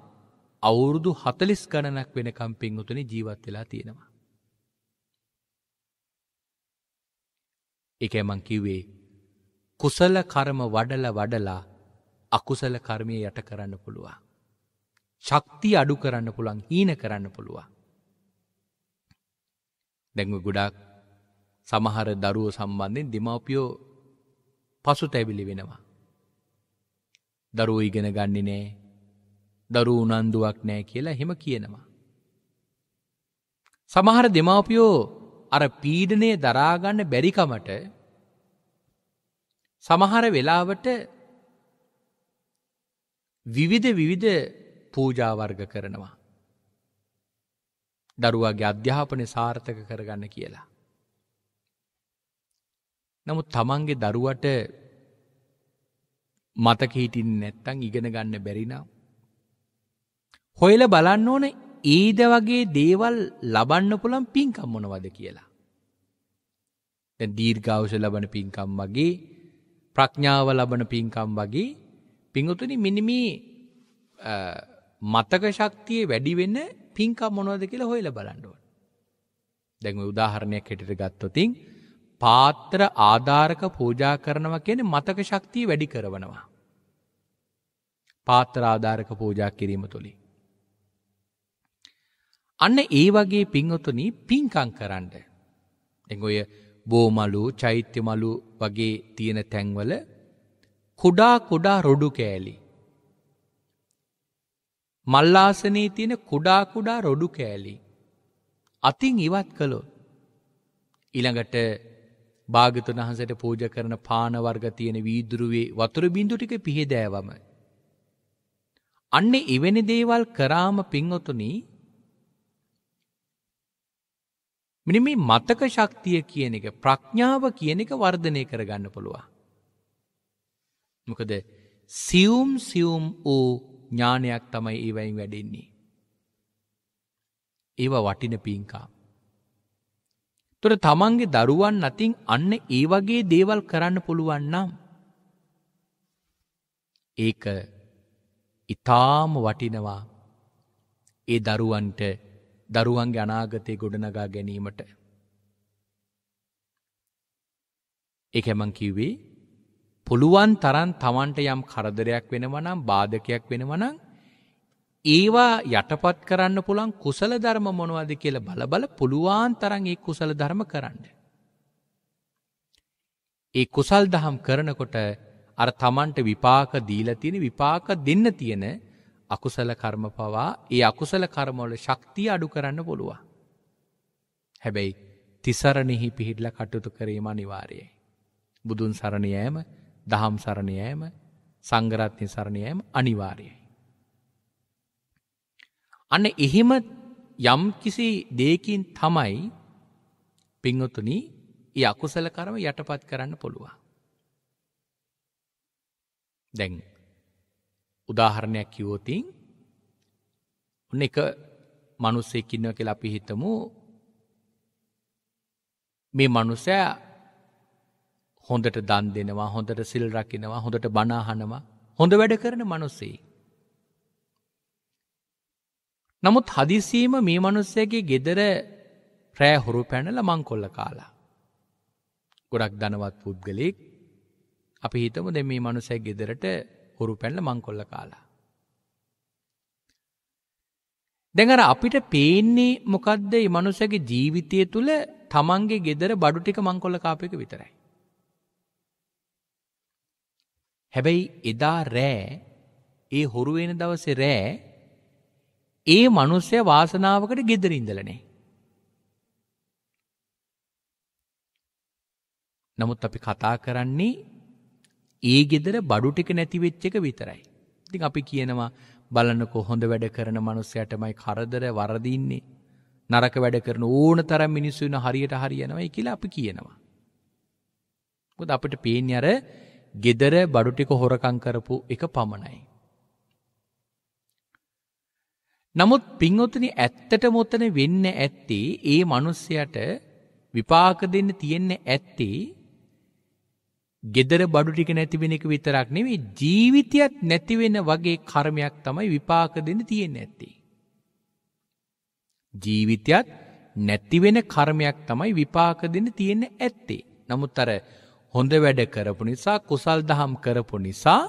අවුරුදු හතලිස් ගණනක් වෙනකම් පින්වතුන ජීවත් වෙලා තියෙනවා. එක ඇමං කිව්වේ කුසල කරම වඩල වඩලා අකුසල කර්මය යට කරන්න පුළුවන්. ශක්ති අඩු කරන්න පුළන් හීන කරන්න පුළුවන්. දැන්ව ගොඩාක් සමහර දරුව සම්බන්ධෙන් දෙමව්පියෝ පසුතැවිලි වෙනවා. දරුවෝ ඉගෙන ගන්නේ නෑ. දරුවෝ උනන්දුවක් නෑ කියලා එහෙම කියනවා. සමහර දෙමව්පියෝ අර පීඩනය දරා ගන්න බැරිකමට සමහර වෙලාවට විවිධ විවිධ පූජා වර්ග කරනවා. දරුවාගේ අධ්‍යාපනය සාර්ථක කරගන්න කියලා. නමුත් තමන්ගේ දරුවට මතක හිටින් නැත්තං ඉගෙන ගන්න බැරිනම්. හොයල බලන්න ඕන ඒද වගේ දේවල් ලබන්න පුළන් පින්කම් මොනවද කියලා. දීර්ඝාවශ ලබන පින්කම් වගේ ප්‍රඥාව ලබන පින්කම් වගේ පිංගුතුනි මිනිමී මතක ශක්තිය වැඩිවෙන්න පින්කම් මොනවද කියලා හොයලා බලන්න ඕන. දැන් ඔය උදාහරණයක් හැටියට ගත්තොතින් පාත්‍ර ආධාරක පූජා කරනවා කියන්නේ මතක ශක්තිය වැඩි කරනවා. පාත්‍ර ආධාරක පූජා කිරීම තුලින්. අන්න ඒ වගේ පින්වතුනි පින්කම් කරන්න. දැන් ඔය බෝමලු, චෛත්‍යමලු වගේ තියෙන තැන්වල කුඩා කුඩා රොඩු කෑලි මල්ලාසනයේ තියෙන කුඩා කුඩා රොඩු කෑලි. අතින් ඉවත් කළොත්. ඉළඟට භාගතුන් වහන්සට පූජ කරන පානවර්ග තියෙන වීදුරුවේ වතුර බින්දුටික පිහෙදෑවම. අන්න එවැනි දේවල් කරාම පින්වතුනි මෙනි මේ මතක ශක්තිය කියන එක ප්‍රඥාව කියන එක වර්ධනය කරගන්න පුළුවන්. මොකද සියුම් සියුම් වූ ඥානයක් තමයි ඒවයින් වැඩෙන්නේ. ඒව වටින පින්කා. තොර තමන්ගේ දරුවන් නතින් අන්න ඒ වගේ දේවල් කරන්න පුළුවන්නම්. ඒක ඉතාම වටිනවා ඒ දරුවන්ට දරුවන්ගේ අනාගතය ගොඩනගා ගැනීමට. එක හැමං කිව්වේ පුළුවන් තරන් තමන්ට යම් කරදරයක් වෙනවනම් බාධකයක් වෙනවනං ඒවා යටපත් කරන්න පුළන් කුසල ධර්ම මොනවද කියල බලබල පුළුවන් තරන් ඒ කුසල ධර්ම කරන්න. ඒ කුසල් දහම් කරනකොට අර තමන්ට විපාක දීලතියෙන විපාක දෙන්න තියෙන අකුසල කර්ම පවා ඒ අකුසල කර්මවල ශක්තිය අඩු කරන්න පුළුවන්. හැබැයි තිසරණෙහි පිහිටල කටයුතු කරීම අනිවාර්යයි. බුදුන් සරණයෑම දහම් සරණයෑම සංගරත්නය සරණයෑම අනිවාර්යයි. අන්න එහෙම යම් කිසි දේකින් තමයි පිංහොතුනී ඒ අකුසල කරම යටපත් කරන්න පුළුවන්. දැන් උදාහරණයක් කිවෝතින් උන්න එක මනුස්සෙකින්නව කියලා අපි හිතමු මේ මනුසෑ හොඳට දන් දෙනවා හොඳට සිල් රකිනවා හොඳට බනාහනවා හොඳ වැඩ කරන මනුස්සේ. නමුත් හදිසීම මේ මනුස්සයගේ ගෙදර රෑහුරු පැනල මංකොල්ල කාලා. ගොඩක් දනවත් පුද්ගලෙක් අපි හිතම දෙ මේ මනුසැ ගෙදරට හුරු පැල්ල මංකොල්ල කාලා. දෙඟර අපිට පේන්නේ මොකක්ද මනුසගේ ජීවිතය තුළ තමන්ගේ ගෙදර බඩුටික මංකොල්ල කාපයක විතරයි. හැබැයි එදා රෑ ඒ හොරු වෙන දවසේ රෑ ඒ මිනිස්සයා වාසනාවකට gederi ඉඳලා නැහැ. නමුත් අපි කතා කරන්නේ ඒ gedera බඩු ටික නැති වෙච්ච එක විතරයි. ඉතින් අපි කියනවා බලන්නකෝ හොඳ වැඩ කරන මිනිස්සයාටමයි කරදර වරද ඉන්නේ. නරක වැඩ කරන ඕන තරම් මිනිස්සු වෙන හරියට හරියනවායි කියලා අපි කියනවා. මොකද අපිට පේන්නේ අර ගෙදර බඩුටික හොරකං කරපු එක පමණයි. නමුත් පින්වතුනි ඇත්තට මොතන වෙන්න ඇත්තේ ඒ මනුස්සයට විපාක දෙන්න තියෙන්න ඇත්තේ ගෙදර බඩු ටික නැතිවෙන එක විතරක් නෙවෙයි ජීවිතයත් නැතිවෙන වගේ කර්මයක් තමයි විපාක දෙන්න තියෙන්න ඇත්තේ. ජීවිතයත් නැතිවෙන කර්මයක් තමයි විපාක දෙන්න තියෙන්න ඇත්තේ. නමුත් අර හොඳ වැඩ කරපු නිසා කුසල් දහම් කරපු නිසා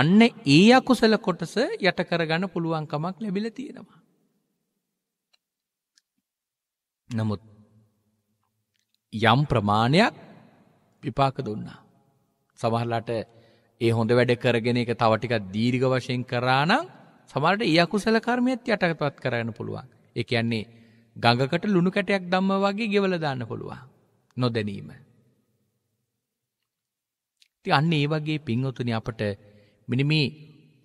අන්න ඒ අකුසල කොටස යට කරගන්න පුළුවන්කමක් ලැබිලා තියෙනවා. නමුත් යම් ප්‍රමාණයක් විපාක දුන්නා. සමහරලාට ඒ හොඳ වැඩ කරගෙන එක තව ටිකක් දීර්ඝ වශයෙන් කරා නම් සමහරට ඒ අකුසල කර්මයේත් යටපත් කරගන්න පුළුවන්. ඒ කියන්නේ ගඟකට ලුණු කැටයක් දැම්ම වගේ ගෙවලා දාන්න පුළුවන්. නොදැනීම. ති අන්න ඒ වගේ පින්වතුනි අපට මිනිමේ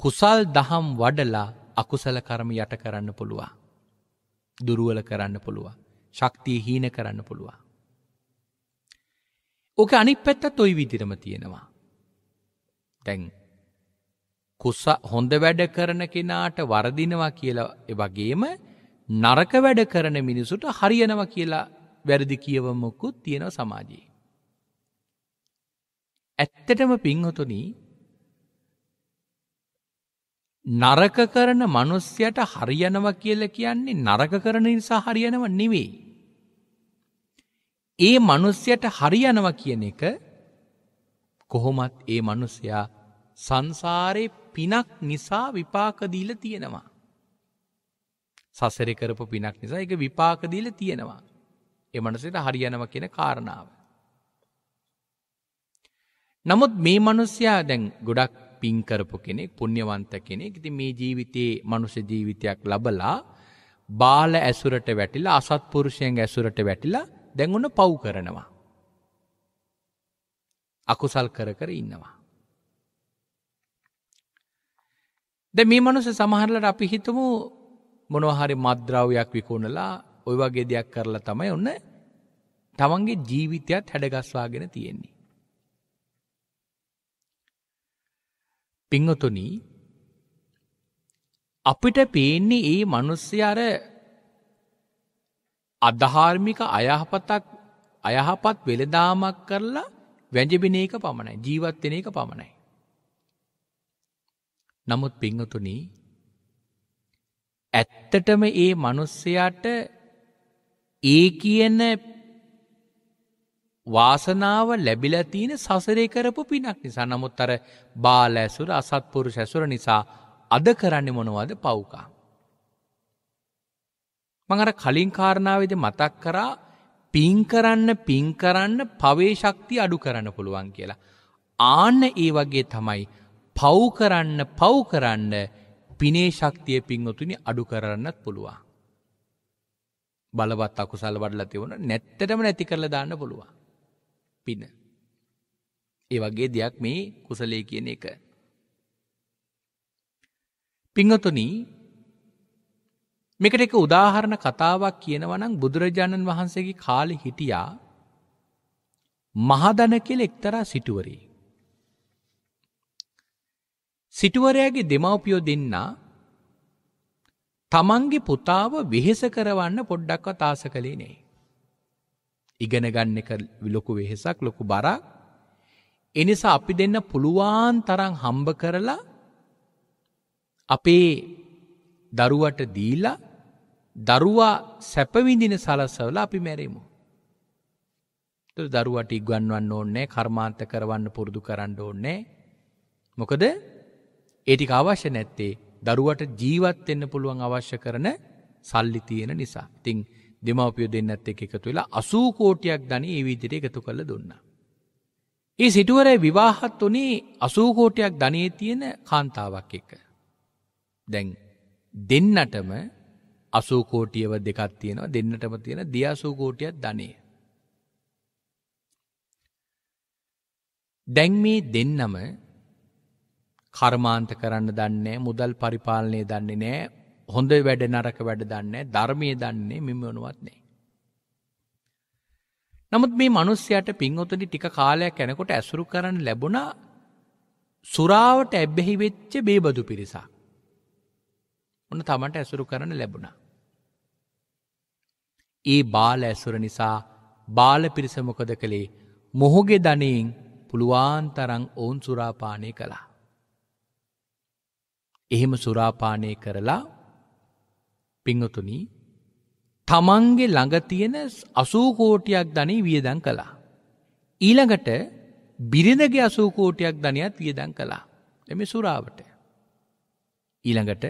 කුසල් දහම් වඩලා අකුසල කරම යට කරන්න පුළුවන්. දුරුවල කරන්න පුළුවන්. ශක්තිය හීන කරන්න පුළුවන්. ඕක අනිත් පැත්ත තොයි විදිරම තියෙනවා. තැන් කුස හොඳ වැඩ කරන කෙනාට වරදිනවා කියලා වගේම නරක වැඩ කරන මිනිසුට හරියනවා කියලා වැරදි කියවමකුත් තියෙනව සමාජයේ. ඇත්තටම පින්හතුනි නරක කරන මනුස්්‍යයට හරියනව කියල කියන්නේ නරක කරන නිසා හරියනව නෙවෙයි. ඒ මනුස්්‍යයට හරියනව කියන එක කොහොමත් ඒ මනුස්සයා සංසාරය පිනක් නිසා විපාකදීල තියෙනවා. සසරෙ කරපු පිනක් නිසා එක විපාකදීල තියෙනවා. එමනසට හරියනව කියෙන කාරණාව. නමුත් මේ මිනිස්සයා දැන් ගොඩක් පින් කරපු කෙනෙක්, පුණ්‍යවන්ත කෙනෙක්. ඉතින් මේ ජීවිතේ මනුෂ්‍ය ජීවිතයක් ලබලා බාල ඇසුරට වැටිලා, අසත්පුරුෂයන් ඇසුරට වැටිලා දැන් උන පව් කරනවා. අකුසල් කර කර ඉන්නවා. දැන් මේ මනුස්ස සමහරලට අපි හිතමු මොනවා හරි මද්ද්‍රව්‍යයක් විකුණලා ওই වගේ දෙයක් කරලා තමයි ඔන්න තමන්ගේ ජීවිතයත් හැඩගස්වාගෙන තියෙන්නේ. පිංහතුනී අපිට පේන්නේ ඒ මනුස්්‍ය අර අධහාර්මික අයහපතක් අයහපත් වෙළදාමක් කරලා වැජබෙන එක පමණයි ජීවත්වෙන එක පමණයි. නමුත් පිංහතුනී ඇත්තටම ඒ මනුස්සයාට ඒ කියන වාසනාව ලැබිලා තියෙන සසරේ කරපු පිනක් නිසා නමුත් අර බාල ඇසුර අසත්පුරුෂ ඇසුර නිසා අද කරන්නේ මොනවද පව්කා මං අර කලින් කාරණාවේදී මතක් කරා පින් කරන්න පින් කරන්න පවේ ශක්තිය අඩු කරන්න පුළුවන් කියලා ආන්න ඒ වගේ තමයි පව් කරන්න පව් කරන්න පිනේ ශක්තිය පින්වතුනි අඩු කරන්නත් පුළුවන් බලවත් අකුසල් වඩලා තියුණ නැත්තටම නැති කරලා දාන්න පුළුවන් පින. ඒ වගේ දෙයක් මේ කුසලයේ කියන එක. පිංගතුනි මේකට එක උදාහරණ කතාවක් කියනවා නම් බුදුරජාණන් වහන්සේගේ කාලේ හිටියා මහදන කියලා එක්තරා සිටුවරේ. සිටුවරයාගේ දෙමව්පියෝ දෙන්නා තමන්ගේ පුතාව වෙහෙස කරවන්න පොඩ්ඩක්වත් ආස කළේ නෑ. ඉගෙන ගන්න එක ලොකු වෙහෙසක් ලොකු බරක්. එනිසා අපි දෙන්න පුළුවන් තරම් හම්බ කරලා අපේ දරුවට දීලා දරුවා සැපවිඳින සලසවල අපි මැරෙමු. දරුවට ඉගන්වන්න ඕන්නේ කර්මාන්ත කරවන්න පුරුදු කරන්න ඕන්නේ. මොකද ඒටික අවශ්‍ය නැත්තේ දරුවට ජීවත් වෙන්න පුළුවන් අවශ්‍ය කරන සල්ලි තියෙන නිසා. ඉතින් දෙමවපිය දෙන්නත් එක එකතු වෙලා අසූ කෝටියක් ධනී ඒ විදිහට එකතු කරලා දුන්නා. ඒ සිටුවරයි විවාහත් වනේ අසූ කෝටයක් ධනය තියෙන කාන්තාවක් එක. දැන් දෙන්නටම අසූකෝටියව දෙකක් තියෙනවා දෙන්නටම තියෙන දියාසූකෝටියත් ධනය. දැන් මේ දෙන්නම කර්මාන්ත කරන්න දන්නේ මුදල් පරිපාලනය දන්නේ නෑ හොඳ වැඩ නරක වැඩ දන්නේ ධර්මයේ දන්නේ මිමවනවත් නැහැ. නමුත් මේ මිනිස්යාට පින්වතුනි ටික කාලයක් යනකොට ඇසුරු කරන්න ලැබුණා සුරාවට ඇබ්බැහි වෙච්ච බේබදු පිරිසක්. ඔන්න තමන්ට ඇසුරු කරන්න ලැබුණා. ඒ බාල ඇසුර නිසා බාල පිරිස මොකද කළේ මොහුගේ ධනයෙන් පුළුවන් තරම් ඔවුන් සුරාපානය කළා. එහෙම සුරාපානය කරලා පිංහතුනි තමන්ගේ ළඟ තියෙන අසූකෝටියක් ධනී වියදන් කළා. ඊළඟට බිරිඳගේ අසූකෝටියක් ධනයත් වියදන් කළා එම සුරාවට. ඊළඟට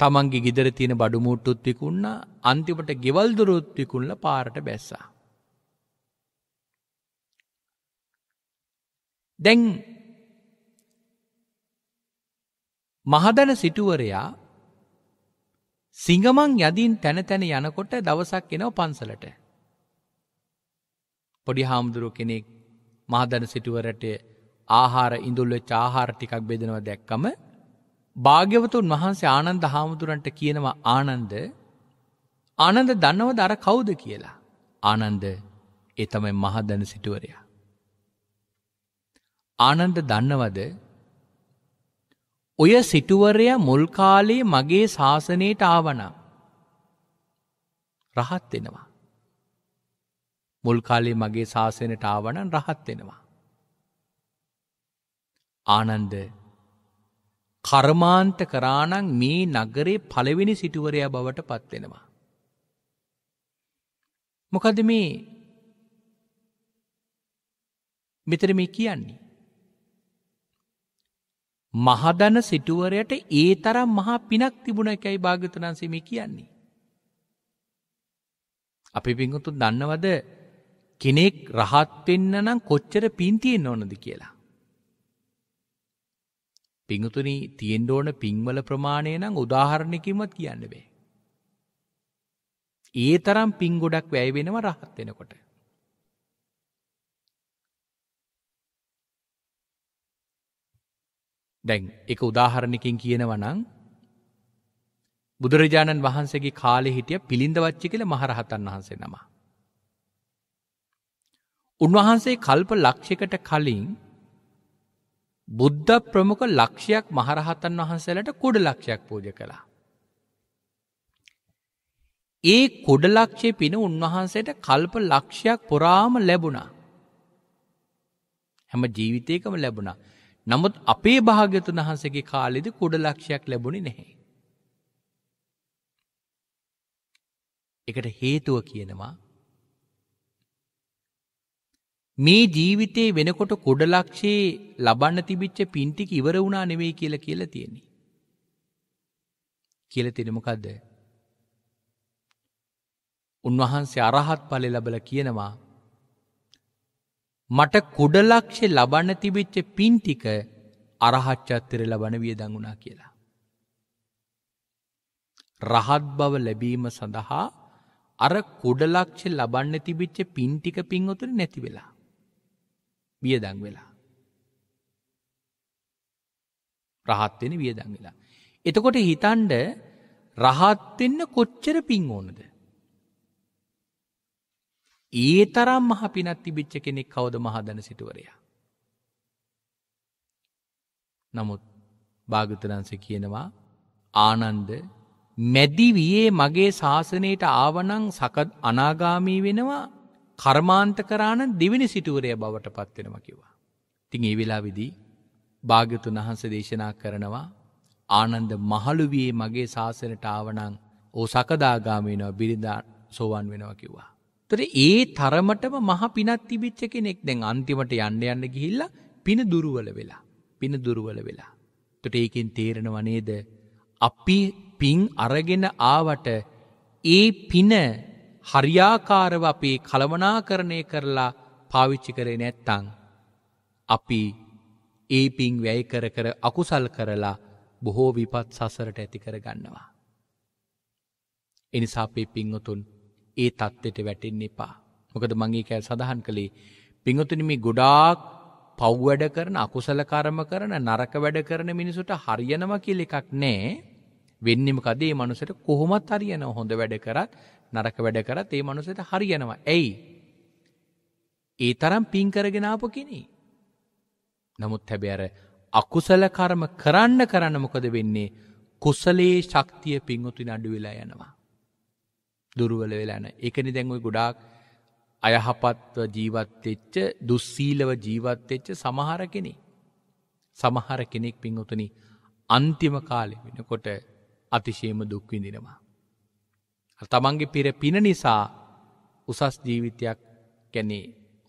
තමන්ගේ ගිදර තියෙන බඩුමුට්ටුත් විකුන්න අන්තිමට ගෙවල්දුරුත් විකුල්ල පාරට බැස්සා. දැන් මහදන සිටුවරයා සිංගමං යදින් තැන තැන යනකොට දවසක් එනව පන්සලට. පොඩි හාමුදුරුව කෙනෙක් මහදන සිටුවරට ආහාර ඉඳුල්ල චාහාර ටිකක් බෙදෙනව දැක්කම භාග්‍යවතුන් වහන්සේ ආනන්ද හාමුදුරන්ට කියනවා ආනන්ද ආනන්ද දන්නව දර කවුද කියලා. ආනන්ද එතමයි මහදන සිටුවරයා. ආනන්ද දන්නවද ඔය සිටුවරය මුල් කාලේ මගේ ශාසනයට ආවනම් රහත් වෙනවා. මුල් කාලේ මගේ ශාසනයට ආවනම් රහත් වෙනවා. ආනන්ද කර්මාන්ත කරානම් මේ නගරේ පළවෙනි සිටුවරයා බවට පත් වෙනවා. මොකද මේ මෙතන මේ කියන්නේ මහදන සිටුවරයට ඒ තරම් මහා පිනක් තිබුණ එකැයි භාගතනන්සේම කියන්නේ. අපි පිංහුතු දන්නවද කෙනෙක් රහත්වෙන්න නම් කොච්චර පින්තියෙන් ඕනද කියලා. පිංහතුනි තියෙන් ඕන පින්වල ප්‍රමාණය නම් උදාහරණයකින්වත් කියන්න බේ. ඒ තරම් පින් ගොඩක් වැෑවෙනව රහත් වෙනකොට. දැන් එක උදාහරණකින් කියනවනං බුදුරජාණන් වහන්සේගේ කාලෙ හිටිය පිළිඳවච්චි කළ මහරහතන් වහන්සේ නම. උන්වහන්සේ කල්ප ලක්ෂයකට කලින් බුද්ධ ප්‍රමුඛ ලක්ෂයක් මහරහතන් වහන්සේලට කොඩ ලක්ෂයක් පූජ කළා. ඒ කොඩලක්ෂය පින උන්වහන්සේට කල්ප ලක්ෂයක් පුරාම ලැබුණා. හැම ජීවිතයකම ලැබුණා නමුත් අපේ භාග්‍යතුන් වහන්සේගේ කාලෙද කුඩ ලක්ෂයක් ලැබුණි නැහැ. එකට හේතුව කියනවා මේ ජීවිතේ වෙනකොට කොඩලක්ෂයේ ලබන්න තිබිච්ච පින්ටික ඉවර වුණා නෙවෙයි කියලා කියලා තියෙන්නේ. කියලා තියෙන මොකද්ද? උන්වහන්සේ අරහත් ඵලෙ ලැබලා කියනවා මට කුඩලක්ෂ ලබන්න තිබිච්ච පින්ටික අරහච්චත්තර ලබන වියදඟුණා කියලා. රහත් බව ලැබීම සඳහා අර කුඩලක්ෂ ලබන්න තිබිච්ච පින්ටික පින්වතුර නැති වෙලා. වියදං වෙලා. රහත්වෙන වියදං වෙලා. එතකොට හිතන්ඩ රහත්වෙන්න කොච්චර පින් ඕනද. ඒ තරම් මහ පිනත් තිබිච්ච කෙනෙක් කවුද මහදන සිටුවරයා. නමුත් භාගතනන්ස කියනවා ආනන්ද මැදිවියේ මගේ ශාසනයට ආවනං සකත් අනාගාමී වෙනවා කර්මාන්ත කරාන දෙවිනි සිටුවරය බවට පත්වෙනවා කිවා. තිං ඒ වෙලා විදී භාගතුන් වහන්ස දේශනා කරනවා ආනන්ද මහළුවයේ මගේ ශාසනට ආවනං ඕ සකදාගාමීනවා බිරිධ සෝවන් වෙනවා කිවා. ඒතර ඒ තරමටම මහ පිනක් තිබිච්ච කෙනෙක් දැන් අන්තිමට යන්න යන්න ගිහිල්ලා පින දුර්වල වෙලා. පින දුර්වල වෙලා. එතකොට ඒකෙන් තේරෙනව නේද? අපි පින් අරගෙන ආවට ඒ පින හරියාකාරව අපේ කලමනාකරණය කරලා පාවිච්චි කරේ නැත්තම් අපි ඒ පින් වැය කර කර අකුසල් කරලා බොහෝ විපත් සසරට ඇති කරගන්නවා. එනිසා අපේ පින්වතුන් ඒ තත්ත්වයට වැටෙන් එපා. මොකද මගේ කෑ සඳහන් කළේ පිංහතුනමි ගොඩාක් පව්වැඩ කරන අකුසල කරම කරන නරක වැඩ කරන මිනිසුට හරියනව කියල එකක් නෑ වෙන්නම කදේ මනුසට කොහොමත් හරියන හොඳ වැඩ කරත් නරක වැඩ කරත් ඒ මනුසට හරියනවා ඇයි. ඒ තරම් පින්කරගෙනාප කෙනෙ. නමුත් හැබැ අර අකුසල කර්ම කරන්න කරන්න මොකද වෙන්නේ කුසලේ ශක්තිය පිංහතුන් අඩුවෙලා යනවා. දුරුවල වෙලා නැහැ. ඒකනේ දැන් ওই ගොඩාක් අයහපත්ව ජීවත් වෙච්ච දුස්සීලව ජීවත් වෙච්ච සමහර කෙනෙක්. සමහර කෙනෙක් පින්වතුනි අන්තිම කාලේ වෙනකොට අතිශයම දුක් විඳිනවා. තමන්ගේ පෙර පින නිසා උසස් ජීවිතයක් කැනේ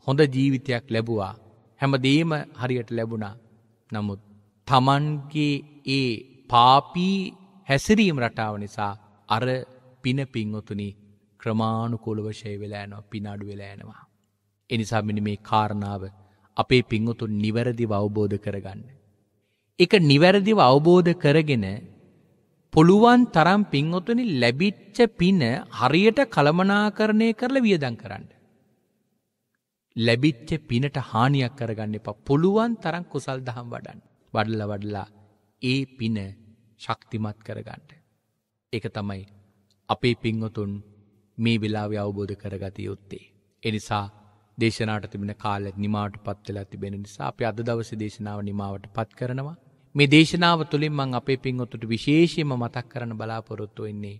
හොඳ ජීවිතයක් ලැබුවා හැමදේම හරියට ලැබුණා. නමුත් තමන්ගේ ඒ පාපී හැසිරීම් රටාව නිසා අර පින පින්වතුනි ක්‍රමාණුකොළවශය වෙලාෑනවා පිනාඩු වෙලාෑනවා. එනිසා මිනි මේ කාරණාව අපේ පින්වතුන් නිවැරදිව අවබෝධ කරගන්න. එක නිවැරදිව අවබෝධ කරගෙන පොළුවන් තරම් පින්වතුනි ලැබිච්ච පින හරියට කළමනාකරණය කරලා වියදන් කරන්න. ලැබිච්ච පිනට හානියක් කරගන්න එපා පොළුවන් තරම් කුසල් දහම් වඩන් වඩල වඩලා ඒ පින ශක්තිමත් කරගන්නට. එක තමයි අපේ පිංහතුන් මේ වෙලාව අවබෝධ කරගත යුත්තේ. එනිසා දේශනාට තිබෙන කාල නිමාවට පත්වෙලා තිබෙන නිසා අප අද දවස දේශනාව නිමාවට පත් කරනවා මේ දේශනාව තුළින් මං අපේ පින්ඔතුට විශේෂයම මතක් කරන බලාපොරොත්තු වෙන්නේ.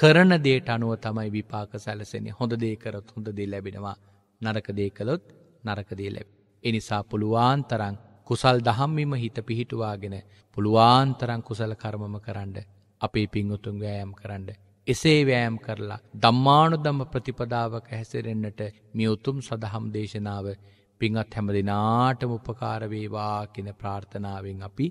කරන දේට අනුව තමයි විපාක සැලසෙන හොඳ දේකරත් හොඳ දේ ලැබෙනවා නරකදේ කළොත් නරකදේ ලැබ. එනිසා පුළුවන් තරං කුසල් දහම්මිම හිත පිහිටුවාගෙන පුළුවන් තරං කුසල කර්මම කරන්න අපේ පින්ඔතුන් ගෑයම් කරන්න එසේ වෑම් කරලා ධම්මානු දම ප්‍රතිපදාවක හැසිරෙන්න්නට මේ උතුම් සඳහම් දේශනාව පිංහත් හැම දෙනාටම උපකාරවේවා කියෙන ප්‍රාර්ථනාවෙන් අපි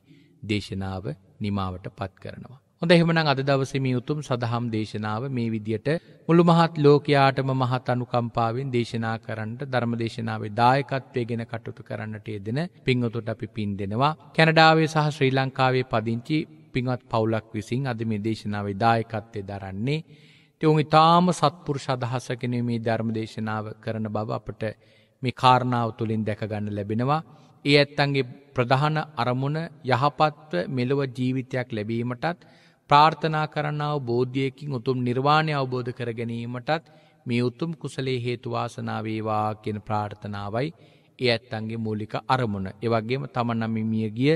දේශනාව නිමාවට පත් කරනවා. හොඳ එහෙමනම් අද දවසම උතුම් සඳහම් දේශනාව මේ විදියට මුළු මහත් ලෝකයාටම මහත් අනුකම්පාවෙන් දේශනා කරන්නට ධර්ම දේශනාවේ දායකත්වයගෙන කටුතු කරන්නට යෙදෙන පිංහතුට අපි පින් දෙෙනවා. කැනඩාවේ සහ ශ්‍රී ලංකාවේ පදිංචි පින්වත් පවුලක් විසින් අද මේ දේශනාවේ දායකත්වය දරන්නේ. තිවුන් ඉතාම සත්පුරුෂ අදහසකෙන මේ ධර්ම දේශනාව කරන බව අපට මේ කාරණාව තුළින් දැකගන්න ලැබෙනවා. ඒ ඇත්තන්ගේ ප්‍රධාන අරමුණ යහපත්ව මෙලොව ජීවිතයක් ලැබීමටත් ප්‍රාර්ථනා කරන්නාව බෝධියකින් උතුම් නිර්වාණය අවබෝධ කර ගැනීමටත් මේ උතුම් කුසලේ හේතුවාසනාවේවා කියෙන ප්‍රාර්ථනාවයි ඒ ඇත්තන්ගේ මූලික අරමුණ. එවගේම තමනමිමිය ගිය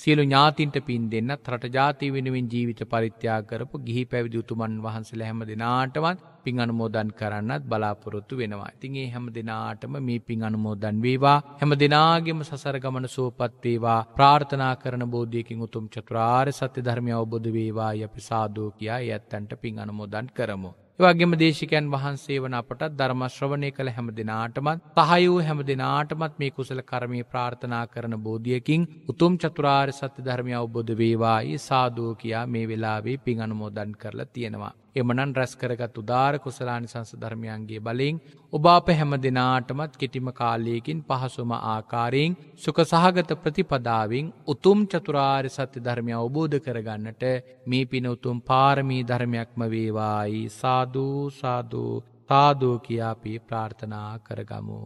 සියලු ඥාතින්ට පින් දෙන්නත් රට ජාති වෙනුවෙන් ජීවිත පරිත්‍යා කරපු ගිහි පැවිදි උතුමන් වහන්සල හැම දෙනාටවත් පින් අනුමෝදන් කරන්නත් බලාපොරොත්තු වෙනවා. ඉතින් ඒ හැම දෙනාටම මේ පින් අනුමෝදන් වේවා. හැම දෙනාගේම සසර ගමන සුවපත් වේවා. ප්‍රාර්ථනා කරන බෝධියකින් උතුම් චතුරාර්ය සත්‍ය ධර්මය අවබෝධ වේවා. අපි සාදු කියා ඒ ඇත්තන්ට පින් අනුමෝදන් කරමු. වගේම දේශකයන් වහන්සේ වන අපට ධර්මශ්‍රවණය කළ හැම දෙනාටමත් තහයූ හැම දෙනාටමත් මේ කුසල කරමී ප්‍රාර්ථනා කරන බෝධියකින් උතුම් චතුරාර් සත්‍ය ධර්මය අවබොධ වේවායි සාදෝ කියයා මේ වෙලාවේ පින් අනුමෝදන් කරලා තියෙනවා. එමනන් රැස් කරගත් උදාර කුසලානි සංස ධර්මයන්ගේ බලින් ඔබාප හැම දෙනාටමත් කෙටිම කාලයකින් පහසුම ආකාරයෙන් සුක සහගත ප්‍රතිපදාවෙන් උතුම් චතුරාර් සත්‍ය ධර්මය අවබෝධ කරගන්නට මේ පින උතුම් පාරමී ධර්මයක්ම වේවායි සාධූ සාධූ සාධූ කියාපී ප්‍රාර්ථනා කරගමු.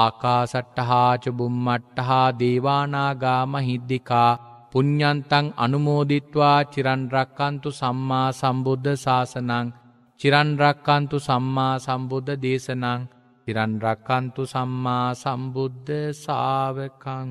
ආකා සට්ටහාචබුම් මට්ටහා දේවානාගා මහිද්දිකා පුඤ්ඤන්තං අනුමෝදිත්වා චිරන් රක්칸තු සම්මා සම්බුද්ධ ශාසනං චිරන් රක්칸තු සම්මා සම්බුද්ධ දේශනං චිරන් රක්칸තු සම්මා සම්බුද්ධ ශාවකං